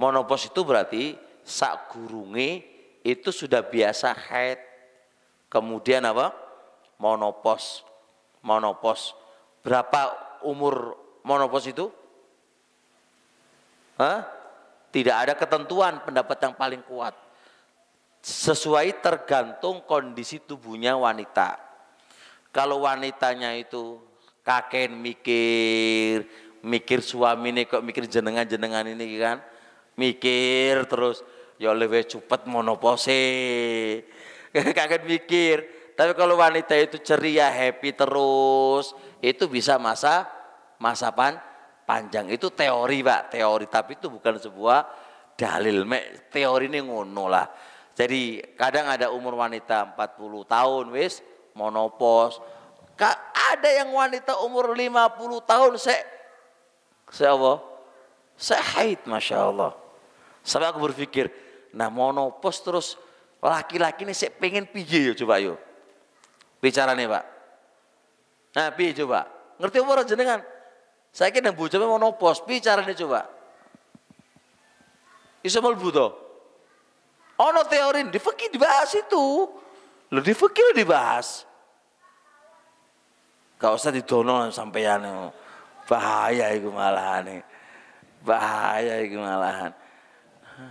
Monopos itu berarti sak gurunge itu sudah biasa head Kemudian apa? Monopos. Monopos. Berapa umur monopos itu? Hah? Tidak ada ketentuan pendapat yang paling kuat. Sesuai tergantung kondisi tubuhnya wanita kalau wanitanya itu kakek mikir, mikir suami ini kok mikir jenengan-jenengan ini kan. Mikir terus, ya lebih cepat monopose. Kakek mikir. Tapi kalau wanita itu ceria, happy terus, itu bisa masa masa pan, panjang. Itu teori pak, teori. Tapi itu bukan sebuah dalil. teori ini ngono lah. Jadi kadang ada umur wanita 40 tahun wis monopos. kak Ada yang wanita umur 50 tahun se se apa? Se haid Masya Allah. Sampai aku berpikir, nah monopos terus laki-laki ini saya pengen yuk coba yuk. Bicara nih Pak. Nah, pi coba. Ngerti apa orang jenengan? Saya kira yang monopos, monopos, bicara nih coba. Iso melbu Ono teori, di dibahas itu. Lu di fikir dibahas. Gak usah didono sampeyan. Bahaya itu malahan. Bahaya itu malahan.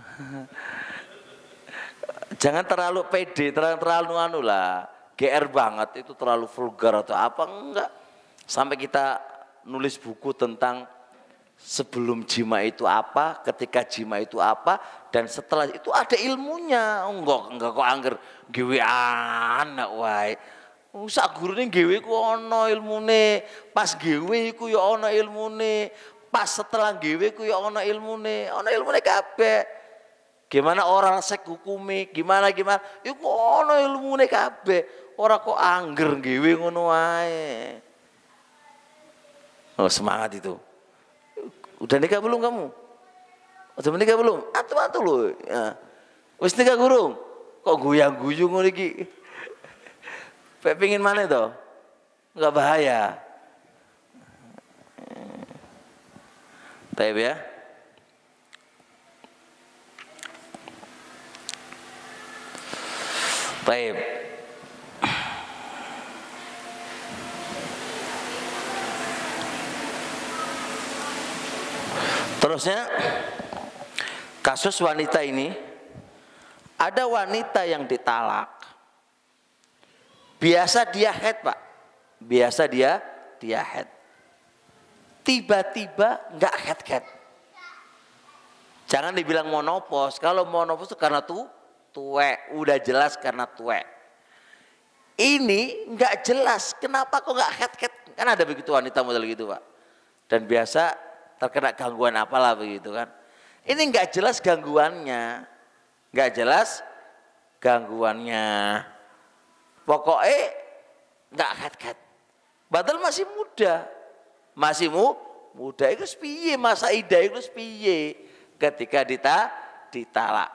Jangan terlalu pede, terlalu, terlalu anu lah. GR banget itu terlalu vulgar atau apa enggak. Sampai kita nulis buku tentang sebelum jima itu apa, ketika jima itu apa, dan setelah itu ada ilmunya. Enggak, enggak kok angger gawe anak wae. Sak gurune gawe ku ana ilmune, pas gawe ku ya ana ilmune, pas setelah gawe ku ya ana ilmune, ana ilmune kabeh. Gimana orang sek hukume, gimana gimana, iku ana ilmune kabeh. Ora kok angger gawe ngono wae. Oh, semangat itu. Udah nikah belum kamu? Udah menikah belum? Atu-atu loh. Ya. Wis nikah gurung? Kok goyang guyu ngono iki? Pek pengin maneh to? Enggak bahaya. Taib ya. Taib. Terusnya kasus wanita ini ada wanita yang ditalak. Biasa dia head, Pak. Biasa dia dia head. Tiba-tiba nggak head-head. Jangan dibilang monopos. Kalau monopos itu karena tuh tue, udah jelas karena tue. Ini nggak jelas, kenapa kok nggak head-head? Kan ada begitu wanita model gitu pak. Dan biasa terkena gangguan apalah begitu kan. Ini nggak jelas gangguannya nggak jelas gangguannya. Pokoknya nggak kat-kat. Batal masih muda, masih mu, muda itu piye masa ida itu piye ketika dita ditalak.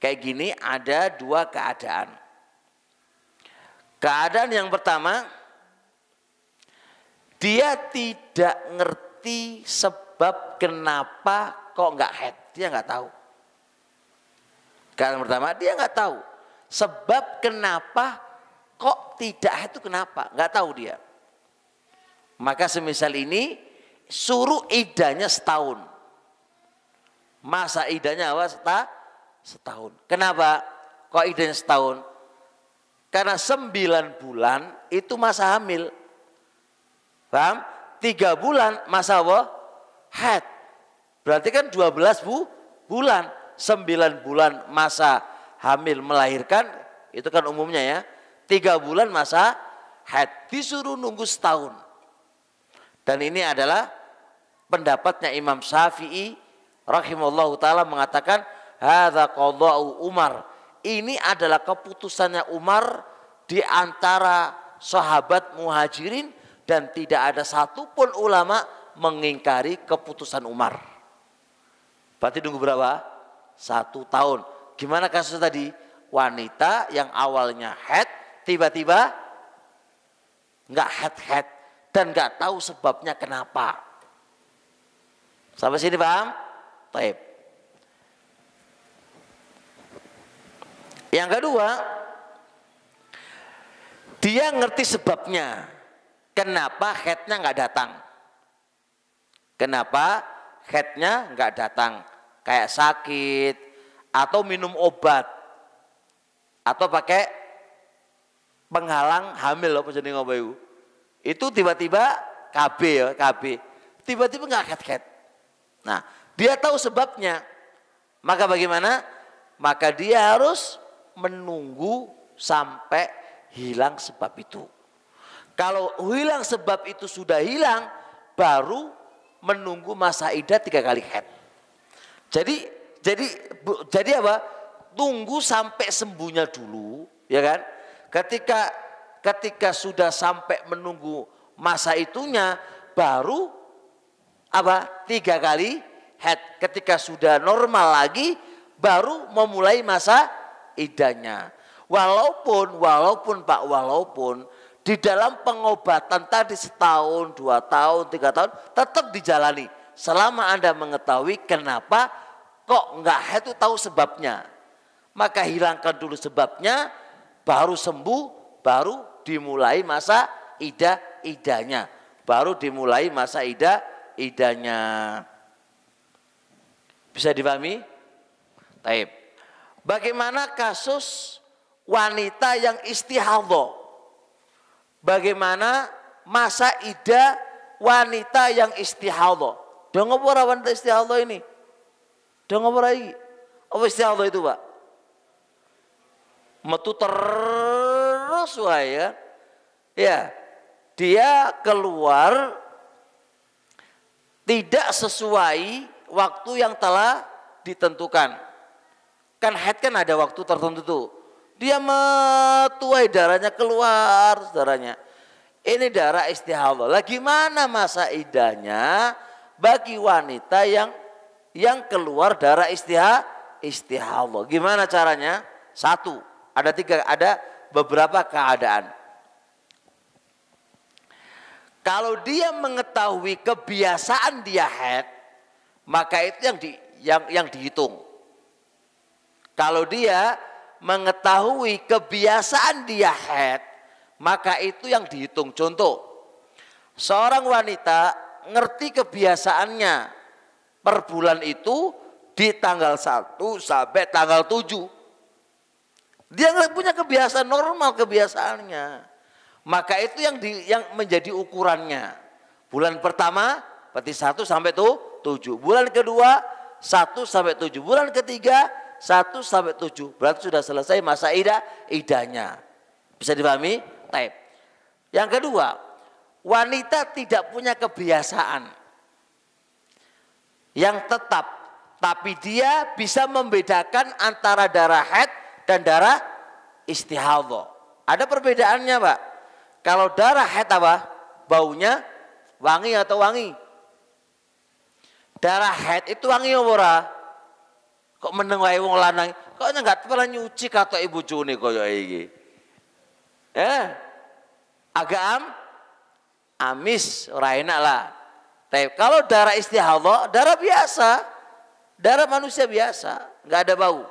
Kayak gini ada dua keadaan. Keadaan yang pertama, dia tidak ngerti sebab kenapa kok nggak head, dia nggak tahu. Karena pertama dia nggak tahu sebab kenapa kok tidak ah, itu kenapa nggak tahu dia. Maka semisal ini suruh idanya setahun. Masa idanya apa? Seta, setahun. Kenapa? Kok idenya setahun? Karena sembilan bulan itu masa hamil. Paham? Tiga bulan masa apa? Head. Berarti kan dua belas bu, bulan. Sembilan bulan masa hamil melahirkan, itu kan umumnya ya, tiga bulan masa haid disuruh nunggu setahun. Dan ini adalah pendapatnya Imam Syafi'i rahimallahu taala mengatakan hadza qada'u Umar. Ini adalah keputusannya Umar di antara sahabat Muhajirin dan tidak ada satupun ulama mengingkari keputusan Umar. Berarti nunggu berapa? satu tahun. Gimana kasus tadi? Wanita yang awalnya head tiba-tiba nggak head head dan nggak tahu sebabnya kenapa. Sampai sini paham? Taib. Yang kedua, dia ngerti sebabnya. Kenapa headnya nggak datang? Kenapa headnya nggak datang? kayak sakit atau minum obat atau pakai penghalang hamil apa jadi ngapa itu tiba-tiba KB ya KB tiba-tiba nggak ket-ket nah dia tahu sebabnya maka bagaimana maka dia harus menunggu sampai hilang sebab itu kalau hilang sebab itu sudah hilang baru menunggu masa idah tiga kali head jadi jadi jadi apa? Tunggu sampai sembuhnya dulu, ya kan? Ketika ketika sudah sampai menunggu masa itunya baru apa? Tiga kali head. Ketika sudah normal lagi baru memulai masa idahnya. Walaupun, walaupun Pak, walaupun di dalam pengobatan tadi setahun, dua tahun, tiga tahun tetap dijalani selama Anda mengetahui kenapa kok enggak haid itu tahu sebabnya. Maka hilangkan dulu sebabnya, baru sembuh, baru dimulai masa idah idahnya. Baru dimulai masa idah idahnya. Bisa dipahami? Taib. Bagaimana kasus wanita yang istihadho? Bagaimana masa idah wanita yang istihadho? apa ora wanita Allah ini. apa ora iki. Apa Allah itu, Pak? Metu terus wae ya. Ya. Dia keluar tidak sesuai waktu yang telah ditentukan. Kan head kan ada waktu tertentu tuh. Dia metuai darahnya keluar darahnya. Ini darah istihadah. Lagi mana masa idahnya? bagi wanita yang yang keluar darah istiha istihawa. Gimana caranya? Satu, ada tiga, ada beberapa keadaan. Kalau dia mengetahui kebiasaan dia head, maka itu yang di yang yang dihitung. Kalau dia mengetahui kebiasaan dia head, maka itu yang dihitung. Contoh, seorang wanita ngerti kebiasaannya per bulan itu di tanggal 1 sampai tanggal 7. Dia nggak punya kebiasaan normal kebiasaannya. Maka itu yang di, yang menjadi ukurannya. Bulan pertama berarti 1 sampai tuh 7. Bulan kedua 1 sampai 7. Bulan ketiga 1 sampai 7. Berarti sudah selesai masa ida idahnya. Bisa dipahami? Type. Yang kedua, wanita tidak punya kebiasaan yang tetap, tapi dia bisa membedakan antara darah head dan darah istihawo. Ada perbedaannya, Pak. Kalau darah head, apa? Baunya wangi atau wangi? Darah head itu wangi ora? Kok meneng wae wong lanang, kok enggak pernah nyuci kata ibu june koyo iki. Eh, agak am, amis, ora enak lah. Tapi kalau darah istihadah, darah biasa. Darah manusia biasa, nggak ada bau.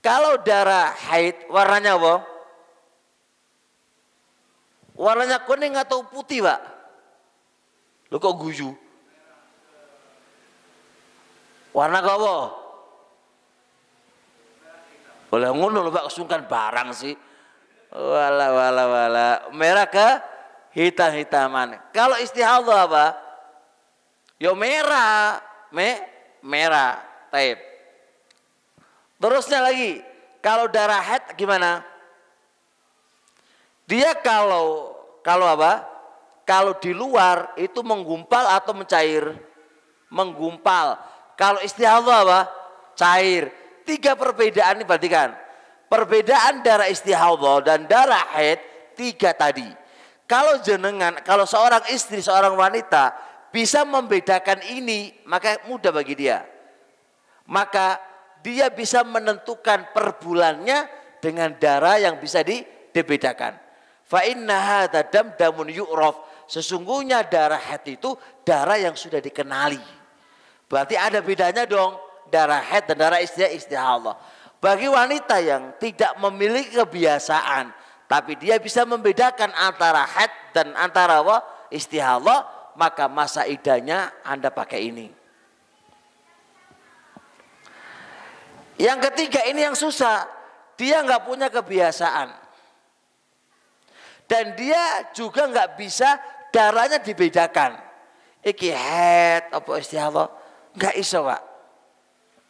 Kalau darah haid warnanya apa? Warnanya kuning atau putih, Pak? Lu kok guyu? Warna kau apa? Boleh ngono lho Pak, sungkan barang sih. Wala wala wala. Merah ke? hitam-hitaman. Kalau istihadah apa? Yo merah, me merah, taib. Terusnya lagi, kalau darah head gimana? Dia kalau kalau apa? Kalau di luar itu menggumpal atau mencair? Menggumpal. Kalau istihadah apa? Cair. Tiga perbedaan ini perhatikan. Perbedaan darah istihadah dan darah head tiga tadi kalau jenengan, kalau seorang istri, seorang wanita bisa membedakan ini, maka mudah bagi dia. Maka dia bisa menentukan perbulannya dengan darah yang bisa dibedakan. Fa inna damun yu'raf. Sesungguhnya darah head itu darah yang sudah dikenali. Berarti ada bedanya dong darah head dan darah istri istri Allah. Bagi wanita yang tidak memiliki kebiasaan tapi dia bisa membedakan antara had dan antara wa istihallah maka masa idahnya Anda pakai ini. Yang ketiga ini yang susah, dia nggak punya kebiasaan. Dan dia juga nggak bisa darahnya dibedakan. Iki head apa istihallah? nggak iso pak.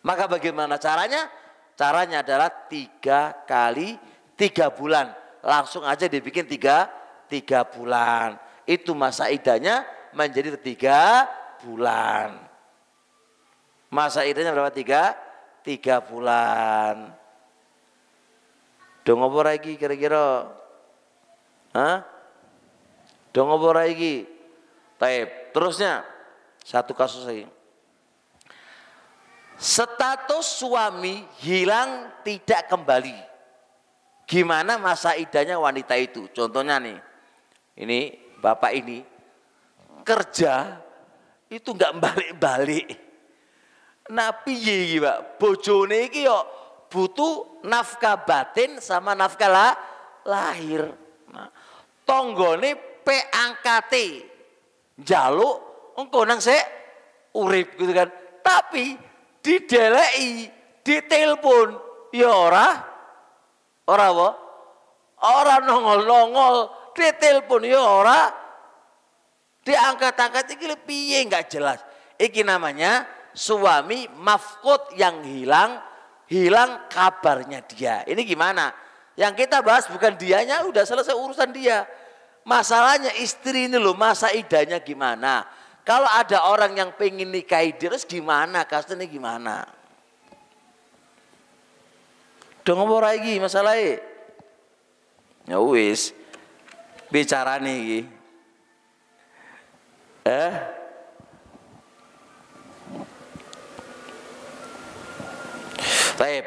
Maka bagaimana caranya? Caranya adalah tiga kali tiga bulan langsung aja dibikin tiga, tiga bulan. Itu masa idahnya menjadi tiga bulan. Masa idahnya berapa? Tiga, tiga bulan. Dong apa lagi kira-kira? Hah? Dong apa lagi? Taib. Terusnya satu kasus lagi. Status suami hilang tidak kembali. Gimana masa idahnya wanita itu? Contohnya nih, ini bapak ini kerja itu nggak balik-balik. Napi piye Pak? Bojone iki yo butuh nafkah batin sama nafkah lah, lahir. Nah, tonggone PAKT jaluk engko nang se urip gitu kan. Tapi dideleki, ditelepon ya ora Orang apa? Ora nongol-nongol, ditelepon ya orang Diangkat-angkat iki piye enggak jelas. Ini namanya suami mafkut yang hilang, hilang kabarnya dia. Ini gimana? Yang kita bahas bukan dianya, udah selesai urusan dia. Masalahnya istri ini loh, masa idanya gimana? Kalau ada orang yang pengen nikahi dia, terus gimana? Kasusnya gimana? udah apa ora iki masalahe? Ya wis. Bicarane iki. Eh? Baik.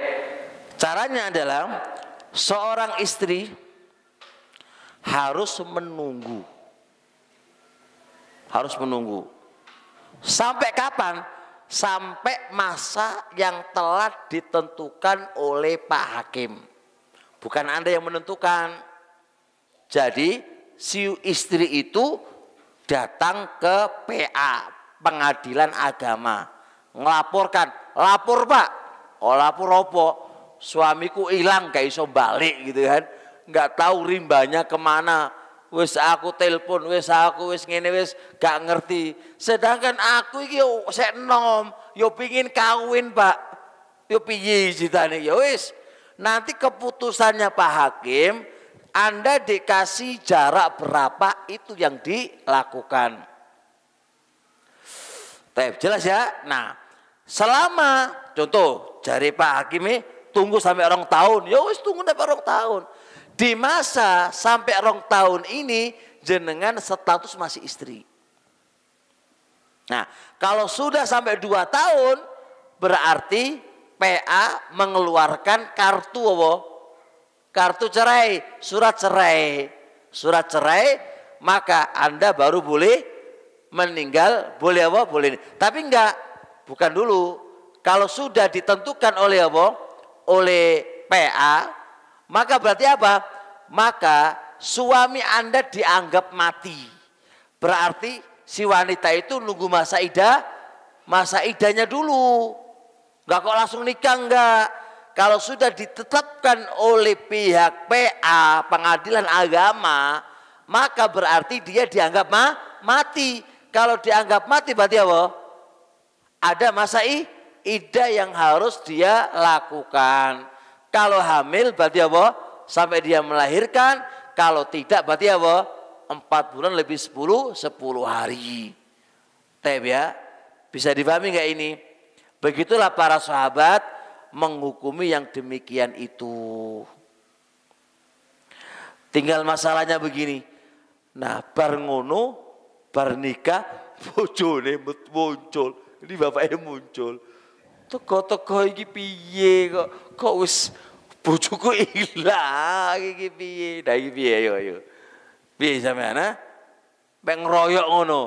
Caranya adalah seorang istri harus menunggu. Harus menunggu. Sampai kapan? sampai masa yang telah ditentukan oleh Pak Hakim. Bukan Anda yang menentukan. Jadi si istri itu datang ke PA, pengadilan agama. Ngelaporkan, lapor pak. Oh lapor apa? suamiku hilang kayak iso balik gitu kan. Nggak tahu rimbanya kemana wis aku telepon, wis aku wis ngene wis gak ngerti. Sedangkan aku iki yo sek nom, yo pingin kawin, Pak. Yo piye ceritane? yo ya wis. Nanti keputusannya Pak Hakim, Anda dikasih jarak berapa itu yang dilakukan. Tep, jelas ya? Nah, selama contoh jari Pak Hakim ini tunggu sampai orang tahun, ya wis tunggu sampai orang tahun. Di masa sampai rong tahun ini jenengan status masih istri. Nah, kalau sudah sampai dua tahun berarti PA mengeluarkan kartu apa? Kartu cerai, surat cerai. Surat cerai maka Anda baru boleh meninggal, boleh apa? Boleh. Tapi enggak, bukan dulu. Kalau sudah ditentukan oleh apa? Oleh PA maka berarti apa? Maka suami Anda dianggap mati. Berarti si wanita itu nunggu masa idah, masa idahnya dulu. Enggak kok langsung nikah enggak. Kalau sudah ditetapkan oleh pihak PA, pengadilan agama, maka berarti dia dianggap ma mati. Kalau dianggap mati berarti apa? Ada masa idah yang harus dia lakukan. Kalau hamil berarti apa? Sampai dia melahirkan. Kalau tidak berarti apa? Empat bulan lebih sepuluh, sepuluh hari. Tep ya. Bisa dipahami nggak ini? Begitulah para sahabat menghukumi yang demikian itu. Tinggal masalahnya begini. Nah, bar ngono, bar muncul. Ini bapaknya muncul. Tega-tega iki piye kok kok wis bojoku ilang iki piye? dah iki piye yo yo. Piye sampean ha? Mek ngroyok ngono.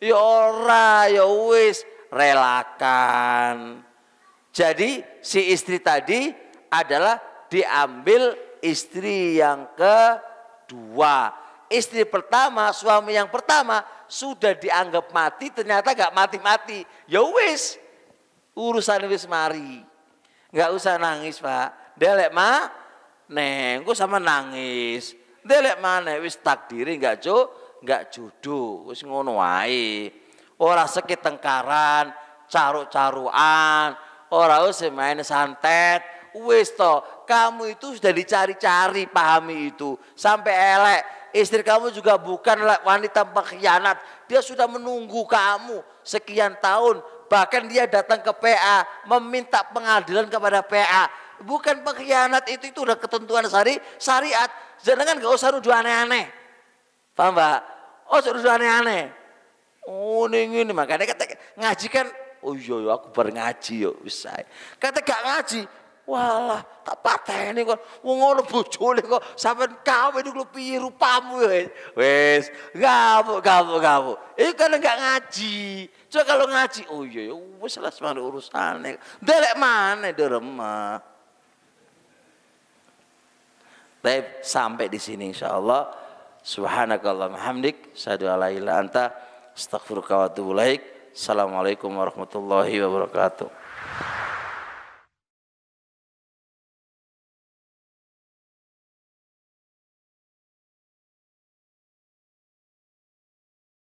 Ya ora ya wis relakan. Jadi si istri tadi adalah diambil istri yang kedua. Istri pertama, suami yang pertama sudah dianggap mati ternyata gak mati-mati. Ya wis, Urusan wis mari. Enggak usah nangis, Pak. Delek ma neng, kok sama nangis. Delek mana wis takdiri enggak jo, enggak jodoh. Wis ngono wae. Ora sakit tengkaran, caruk-caruan, ora usah main santet. Wis to, kamu itu sudah dicari-cari, pahami itu. Sampai elek, istri kamu juga bukan wanita pengkhianat. Dia sudah menunggu kamu sekian tahun Bahkan dia datang ke PA meminta pengadilan kepada PA. Bukan pengkhianat itu, itu udah ketentuan syari, syariat. Jangan nggak usah rujuk aneh-aneh. Paham Pak? Oh rujuk aneh-aneh. Oh ini, ini. makanya kata ngaji kan. Oh iya, iya aku bernaji yuk. Kata gak ngaji, Walah, tak pateni kok, Wong ngono bojone kok sampean kawin iku piye rupamu ya, wis. Wis, ngamuk ngamuk ngamuk. Iku kan enggak ngaji. Coba kalau ngaji, oh iya ya wis lah semana urusane. Delek maneh derema. Baik, sampai di sini insyaallah. Subhanakallah hamdik, sadu ala ila anta, astaghfiruka wa atubu Assalamualaikum warahmatullahi wabarakatuh.